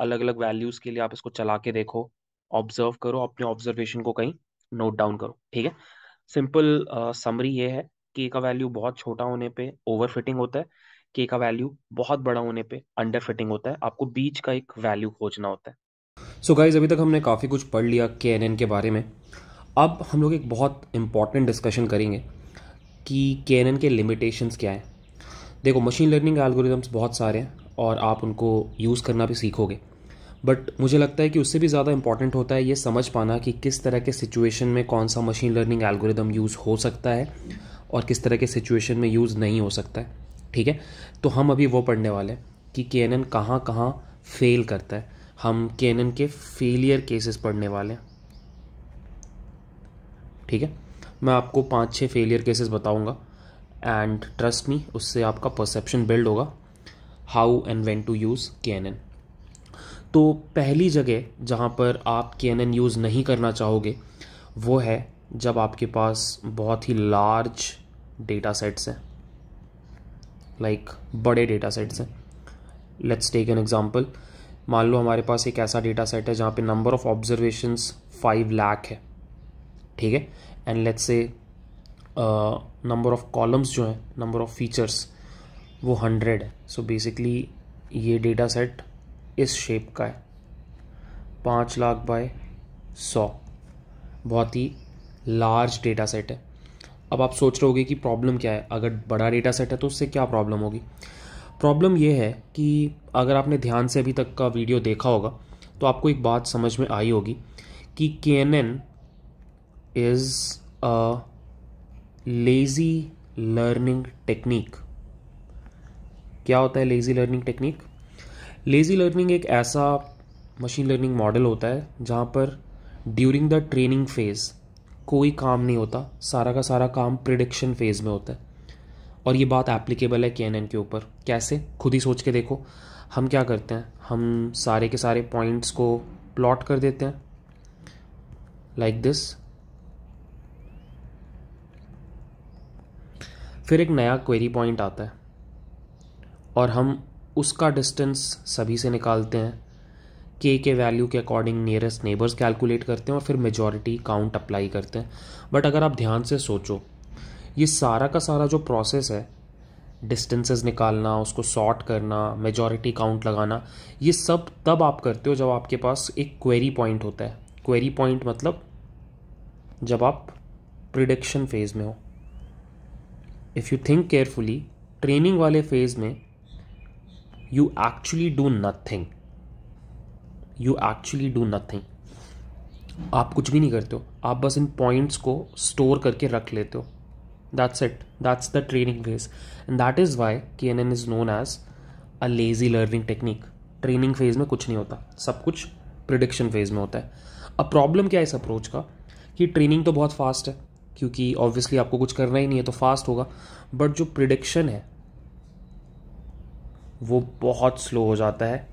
अलग अलग वैल्यूज के लिए आप इसको चला के देखो ऑब्जर्व करो अपने ऑब्जर्वेशन को कहीं नोट डाउन करो ठीक है सिंपल समरी uh, ये है के का वैल्यू बहुत छोटा होने पे ओवर फिटिंग होता है के का वैल्यू बहुत बड़ा होने पे अंडर फिटिंग होता है आपको बीच का एक वैल्यू खोजना होता है सो so गाइज अभी तक हमने काफ़ी कुछ पढ़ लिया के एन एन के बारे में अब हम लोग एक बहुत इंपॉर्टेंट डिस्कशन करेंगे कि के एन एन के लिमिटेशंस क्या हैं देखो मशीन लर्निंग एल्गोरिदम्स बहुत सारे हैं और आप उनको यूज़ करना भी सीखोगे बट मुझे लगता है कि उससे भी ज़्यादा इंपॉर्टेंट होता है ये समझ पाना कि किस तरह के सिचुएशन में कौन सा मशीन लर्निंग एल्गोरिदम यूज़ हो सकता है और किस तरह के सिचुएशन में यूज़ नहीं हो सकता है ठीक है तो हम अभी वो पढ़ने वाले हैं कि के एन एन कहाँ कहाँ फेल करता है हम के एन एन के फेलियर केसेस पढ़ने वाले हैं ठीक है मैं आपको पाँच छः फेलियर केसेस बताऊंगा एंड ट्रस्ट मी उससे आपका परसेप्शन बिल्ड होगा how and when to use K N N तो पहली जगह जहाँ पर आप के एन एन यूज़ नहीं करना चाहोगे वो है जब आपके पास बहुत ही लार्ज डेटा सेट्स हैं लाइक बड़े डेटा सेट्स हैं लेट्स टेक एन एग्जाम्पल मान लो हमारे पास एक ऐसा डेटा सेट है जहाँ पे number of observations five lakh है ठीक है and let's say number of columns जो हैं नंबर ऑफ फीचर्स वो हंड्रेड है सो so बेसिकली ये डेटा सेट इस शेप का है पाँच लाख बाय सौ बहुत ही लार्ज डेटा सेट है अब आप सोच रहे होगे कि प्रॉब्लम क्या है अगर बड़ा डेटा सेट है तो उससे क्या प्रॉब्लम होगी प्रॉब्लम ये है कि अगर आपने ध्यान से अभी तक का वीडियो देखा होगा तो आपको एक बात समझ में आई होगी कि K N N is a lazy learning technique क्या होता है lazy learning technique lazy learning एक ऐसा मशीन लर्निंग मॉडल होता है जहाँ पर ड्यूरिंग द ट्रेनिंग फेज़ कोई काम नहीं होता सारा का सारा काम प्रिडिक्शन फेज़ में होता है और ये बात एप्लीकेबल है के एन के ऊपर कैसे खुद ही सोच के देखो हम क्या करते हैं हम सारे के सारे पॉइंट्स को प्लॉट कर देते हैं लाइक like दिस फिर एक नया क्वेरी पॉइंट आता है और हम उसका डिस्टेंस सभी से निकालते हैं के के वैल्यू के अकॉर्डिंग नियरेस्ट नेबर्स कैलकुलेट करते हैं और फिर मेजॉरिटी काउंट अप्लाई करते हैं बट अगर आप ध्यान से सोचो ये सारा का सारा जो प्रोसेस है डिस्टेंसेस निकालना उसको सॉर्ट करना मेजॉरिटी काउंट लगाना ये सब तब आप करते हो जब आपके पास एक क्वेरी पॉइंट होता है क्वेरी पॉइंट मतलब जब आप प्रिडिक्शन फेज में हो if you think carefully training वाले फेज में you actually do nothing you actually do nothing आप कुछ भी नहीं करते हो आप बस इन पॉइंट्स को स्टोर करके रख लेते हो that's it that's the training phase and that is why K N N is known as a lazy learning technique training phase में कुछ नहीं होता सब कुछ प्रिडिक्शन फेज में होता है अब प्रॉब्लम क्या है इस अप्रोच का कि ट्रेनिंग तो बहुत फास्ट है क्योंकि ऑब्वियसली आपको कुछ करना ही नहीं है तो फास्ट होगा बट जो प्रिडिक्शन है वो बहुत स्लो हो जाता है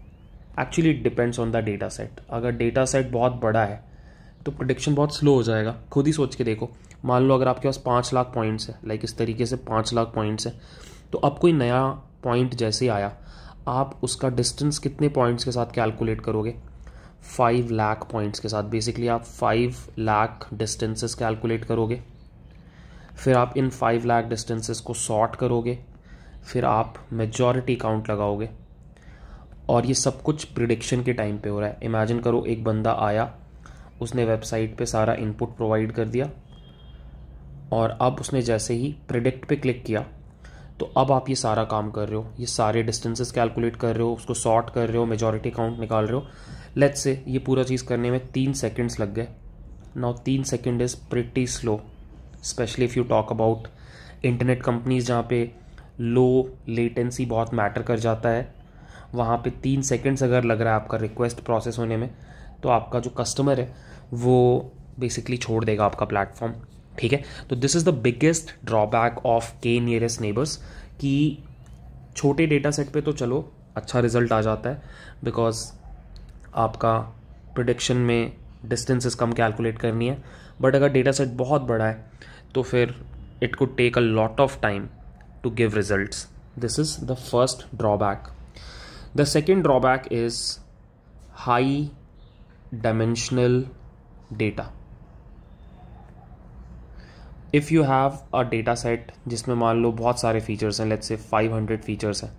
actually it depends on the data set अगर डेटा सेट बहुत बड़ा है तो प्रोडिक्शन बहुत स्लो हो जाएगा खुद ही सोच के देखो मान लो अगर आपके पास पाँच लाख पॉइंट्स है लाइक इस तरीके से पाँच लाख पॉइंट्स है तो अब कोई नया पॉइंट जैसे ही आया आप उसका डिस्टेंस कितने पॉइंट्स के साथ कैलकुलेट करोगे फाइव लाख पॉइंट्स के साथ बेसिकली आप फाइव लाख डिस्टेंसेस कैलकुलेट करोगे फिर आप इन फाइव लाख डिस्टेंसेस को सॉर्ट करोगे फिर आप मेजॉरिटी काउंट लगाओगे और ये सब कुछ प्रिडिक्शन के टाइम पे हो रहा है इमेजिन करो एक बंदा आया उसने वेबसाइट पे सारा इनपुट प्रोवाइड कर दिया और अब उसने जैसे ही प्रिडिक्ट पे क्लिक किया तो अब आप ये सारा काम कर रहे हो ये सारे डिस्टेंसेस कैलकुलेट कर रहे हो उसको सॉर्ट कर रहे हो मेजोरिटी काउंट निकाल रहे हो लेट्स से ये पूरा चीज़ करने में तीन सेकेंड्स लग गए नाउ तीन second is pretty slow specially if you talk about internet companies जहाँ पे लो लेटेंसी बहुत मैटर कर जाता है वहाँ पे तीन सेकेंड्स अगर लग रहा है आपका रिक्वेस्ट प्रोसेस होने में तो आपका जो कस्टमर है वो बेसिकली छोड़ देगा आपका प्लेटफॉर्म ठीक है तो this is the biggest drawback of K nearest neighbours कि छोटे डेटा सेट पर तो चलो अच्छा रिजल्ट आ जाता है बिकॉज आपका प्रोडिक्शन में डिस्टेंसेस कम कैलकुलेट करनी है बट अगर डेटा सेट बहुत बड़ा है तो फिर it could take a lot of time to give results this is the first drawback the second drawback is high dimensional data if you have a data set जिसमें मान लो बहुत सारे फीचर्स हैं लेट्स से 500 फीचर्स हैं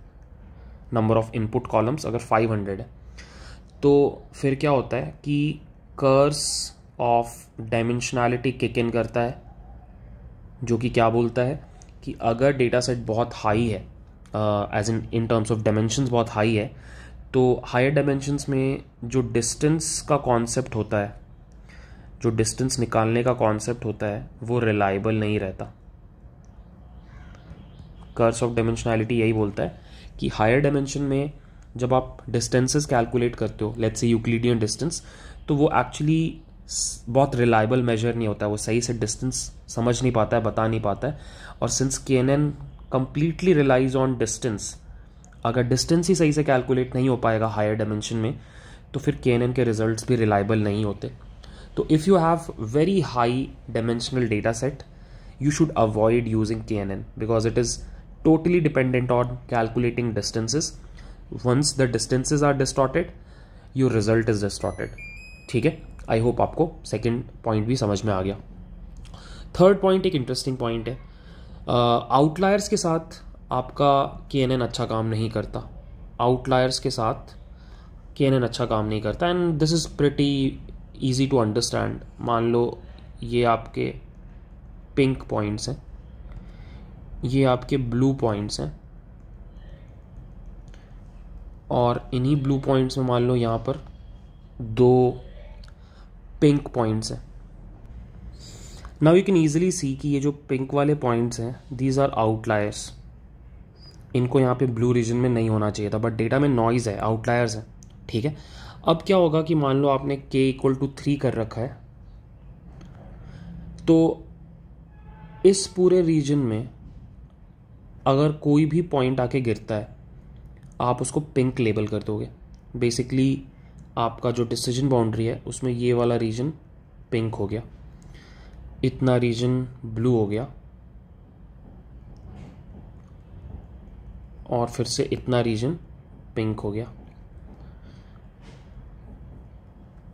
number of input columns अगर 500 है तो फिर क्या होता है कि curse of dimensionality kick in करता है जो कि क्या बोलता है कि अगर डेटा सेट बहुत हाई है as in in terms of dimensions बहुत हाई है तो हायर डायमेंशंस में जो डिस्टेंस का कॉन्सेप्ट होता है जो डिस्टेंस निकालने का कॉन्सेप्ट होता है वो रिलायबल नहीं रहता कर्स ऑफ डायमेंशनैलिटी यही बोलता है कि हायर डायमेंशन में जब आप डिस्टेंसेस कैलकुलेट करते हो लेट्स से यूक्लिडियन डिस्टेंस तो वो एक्चुअली बहुत रिलायबल मेजर नहीं होता है वो सही से डिस्टेंस समझ नहीं पाता है बता नहीं पाता है और since K N N completely relies on distance अगर डिस्टेंस ही सही से कैलकुलेट नहीं हो पाएगा हायर डायमेंशन में तो फिर के के रिजल्ट भी रिलायबल नहीं होते तो if you have very high dimensional data set you using K N N because it is totally dependent on calculating distances once the distances are distorted your result is distorted ठीक है I hope आपको second point भी समझ में आ गया third point एक interesting point है आउटलायर्स के साथ आपका के अच्छा काम नहीं करता आउटलायर्स के साथ के अच्छा काम नहीं करता and this is pretty easy to understand मान लो ये आपके पिंक पॉइंट्स हैं ये आपके ब्लू पॉइंट्स हैं और इन्हीं ब्लू पॉइंट्स में मान लो यहाँ पर दो पिंक पॉइंट्स हैं now you can easily see कि ये जो पिंक वाले पॉइंट्स हैं दीज आर आउटलायर्स इनको यहाँ पे ब्लू रीजन में नहीं होना चाहिए था बट डेटा में नॉइज़ है आउटलायर्स है ठीक है अब क्या होगा कि मान लो आपने के इक्वल टू थ्री कर रखा है तो इस पूरे रीजन में अगर कोई भी पॉइंट आके गिरता है आप उसको पिंक लेबल कर दोगे बेसिकली आपका जो डिसीजन बाउंड्री है उसमें ये वाला रीजन पिंक हो गया इतना रीजन ब्लू हो गया और फिर से इतना रीजन पिंक हो गया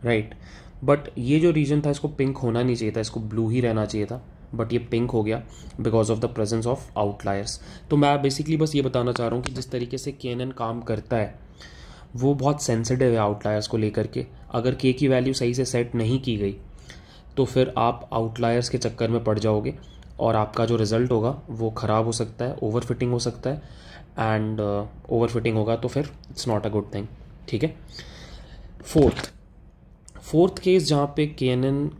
राइट right. बट ये जो रीजन था इसको पिंक होना नहीं चाहिए था इसको ब्लू ही रहना चाहिए था बट ये पिंक हो गया because of the presence of outliers तो मैं बेसिकली बस ये बताना चाह रहा हूँ कि जिस तरीके से के काम करता है वो बहुत सेंसिटिव है आउटलायर्स को लेकर के अगर के की वैल्यू सही से सेट नहीं की गई तो फिर आप आउटलायर्स के चक्कर में पड़ जाओगे और आपका जो रिज़ल्ट होगा वो ख़राब हो सकता है ओवर फिटिंग हो सकता है एंड ओवर फिटिंग होगा तो फिर it's not a good thing ठीक है फोर्थ फोर्थ केस जहाँ पे के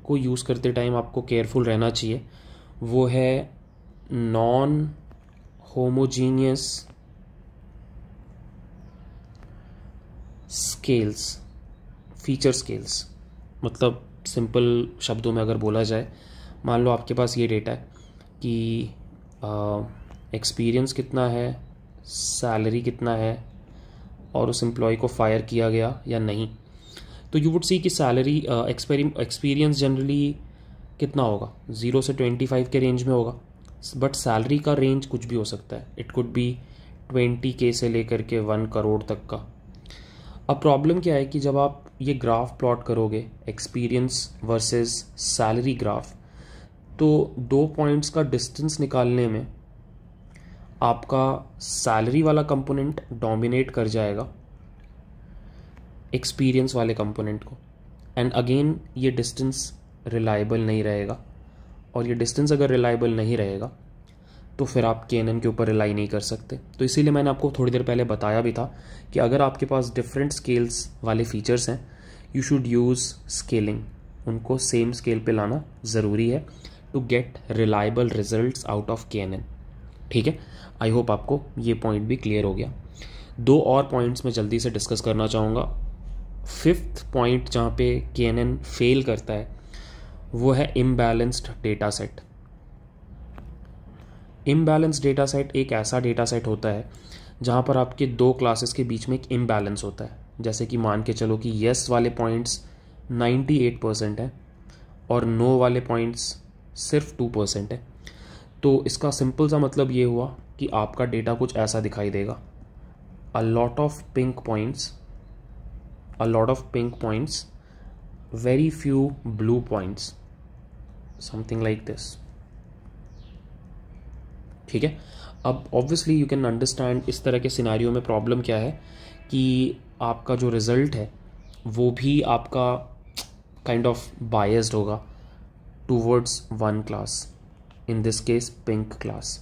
को यूज़ करते टाइम आपको केयरफुल रहना चाहिए वो है non homogeneous scales feature scales मतलब सिंपल शब्दों में अगर बोला जाए मान लो आपके पास ये डेटा है कि एक्सपीरियंस कितना है सैलरी कितना है और उस एम्प्लॉय को फायर किया गया या नहीं तो यू वुड सी कि सैलरी एक्सपीरियंस जनरली कितना होगा ज़ीरो से ट्वेंटी फाइव के रेंज में होगा बट सैलरी का रेंज कुछ भी हो सकता है इट कुड बी ट्वेंटी के से लेकर के वन करोड़ तक का अब प्रॉब्लम क्या है कि जब आप ये ग्राफ प्लॉट करोगे एक्सपीरियंस वर्सेस सैलरी ग्राफ तो दो पॉइंट्स का डिस्टेंस निकालने में आपका सैलरी वाला कंपोनेंट डोमिनेट कर जाएगा एक्सपीरियंस वाले कंपोनेंट को एंड अगेन ये डिस्टेंस रिलायबल नहीं रहेगा और ये डिस्टेंस अगर रिलायबल नहीं रहेगा तो फिर आप के के ऊपर रिलाई नहीं कर सकते तो इसीलिए मैंने आपको थोड़ी देर पहले बताया भी था कि अगर आपके पास डिफरेंट स्केल्स वाले फीचर्स हैं यू शुड यूज़ स्केलिंग उनको सेम स्केल पे लाना ज़रूरी है to get reliable result out of K ठीक है आई होप आपको ये पॉइंट भी क्लियर हो गया दो और पॉइंट्स मैं जल्दी से डिस्कस करना चाहूँगा फिफ्थ पॉइंट जहाँ पे के फेल करता है वो है imbalanced data set imbalance data set एक ऐसा डेटा सेट होता है जहाँ पर आपके दो क्लासेस के बीच में एक इम्बैलेंस होता है जैसे कि मान के चलो कि यस वाले पॉइंट्स 98 परसेंट है और नो वाले पॉइंट्स सिर्फ 2 परसेंट है तो इसका सिंपल सा मतलब ये हुआ कि आपका डेटा कुछ ऐसा दिखाई देगा a lot of pink points a lot of pink points very few blue points something like this ठीक है अब ऑब्वियसली यू कैन अंडरस्टैंड इस तरह के सिनारियों में प्रॉब्लम क्या है कि आपका जो रिज़ल्ट है वो भी आपका काइंड ऑफ बायस्ड होगा towards one class in this case pink class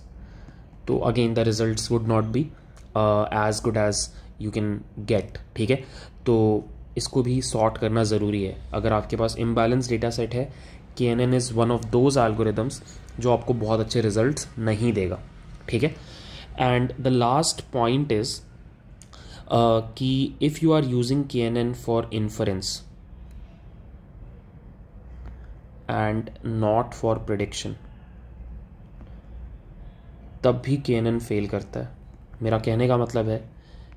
तो again the result would not be as good as you can get ठीक है तो इसको भी सॉर्ट करना ज़रूरी है अगर आपके पास इम्बैलेंस डेटा सेट है K N N is one of those algorithms जो आपको बहुत अच्छे रिजल्ट नहीं देगा ठीक है and the last point is कि if you are using K N N for inference and not for prediction तब भी के एन एन फेल करता है मेरा कहने का मतलब है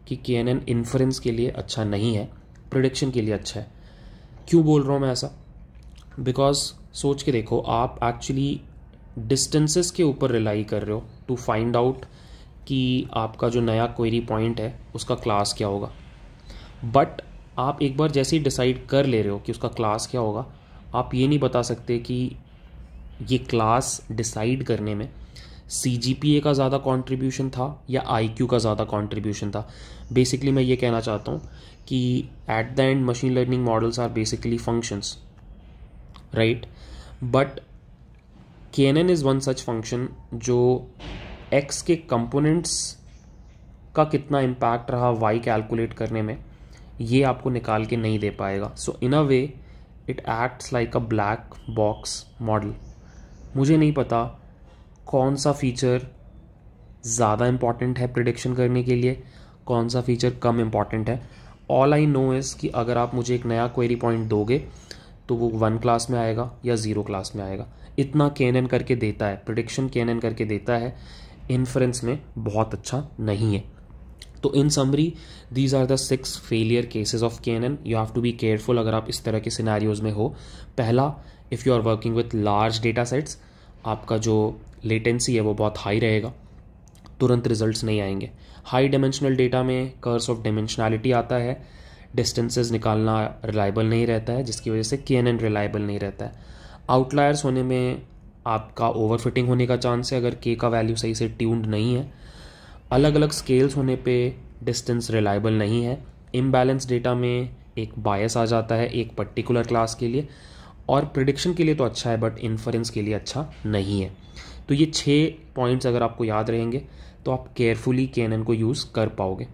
कि के एन एन इन्फ्रेंस के लिए अच्छा नहीं है प्रडिक्शन के लिए अच्छा है क्यों बोल रहा हूँ मैं ऐसा बिकॉज सोच के देखो आप एक्चुअली डिस्टेंसेस के ऊपर रिलाई कर रहे हो टू फाइंड आउट कि आपका जो नया क्वेरी पॉइंट है उसका क्लास क्या होगा बट आप एक बार जैसे ही डिसाइड कर ले रहे हो कि उसका क्लास क्या होगा आप ये नहीं बता सकते कि ये क्लास डिसाइड करने में सी जी पी ए का ज़्यादा कॉन्ट्रीब्यूशन था या आई क्यू का ज़्यादा कॉन्ट्रीब्यूशन था बेसिकली मैं ये कहना चाहता हूँ कि at the end machine learning models are basically functions right but K N N is one such function जो एक्स के कंपोनेंट्स का कितना इम्पैक्ट रहा वाई कैलकुलेट करने में ये आपको निकाल के नहीं दे पाएगा so in a way it acts like a black box model मुझे नहीं पता कौन सा फीचर ज़्यादा इम्पॉर्टेंट है प्रिडिक्शन करने के लिए कौन सा फीचर कम इम्पॉर्टेंट है ऑल आई नो इज़ कि अगर आप मुझे एक नया क्वेरी पॉइंट दोगे तो वो वन क्लास में आएगा या ज़ीरो क्लास में आएगा इतना के करके देता है प्रिडिक्शन के करके देता है इन्फ्रेंस में बहुत अच्छा नहीं है तो in summary these are the six failure cases of K N N you have to be careful अगर आप इस तरह के सिनारीज़ में हो पहला if you are working with large data sets आपका जो लेटेंसी है वो बहुत हाई रहेगा तुरंत रिजल्ट्स नहीं आएंगे हाई डायमेंशनल डेटा में कर्स ऑफ डायमेंशनैलिटी आता है डिस्टेंसेज निकालना रिलायबल नहीं रहता है जिसकी वजह से के एन एन रिलायबल नहीं रहता है आउटलायर्स होने में आपका ओवर फिटिंग होने का चांस है अगर के का वैल्यू सही से ट्यून्ड नहीं है अलग अलग स्केल्स होने पे डिस्टेंस रिलायबल नहीं है इम्बैलेंस डेटा में एक बायस आ जाता है एक पर्टिकुलर क्लास के लिए और प्रिडिक्शन के लिए तो अच्छा है बट इन्फरेंस के लिए अच्छा नहीं है तो ये छः पॉइंट्स अगर आपको याद रहेंगे तो आप केयरफुली के को यूज़ कर पाओगे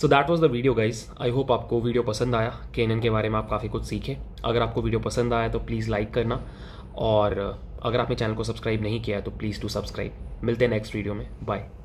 so that was the video guys I hope आपको वीडियो पसंद आया के के बारे में आप काफ़ी कुछ सीखे अगर आपको वीडियो पसंद आया तो प्लीज़ लाइक करना और अगर आपने चैनल को सब्सक्राइब नहीं किया है तो प्लीज़ टू सब्सक्राइब मिलते हैं नेक्स्ट वीडियो में बाय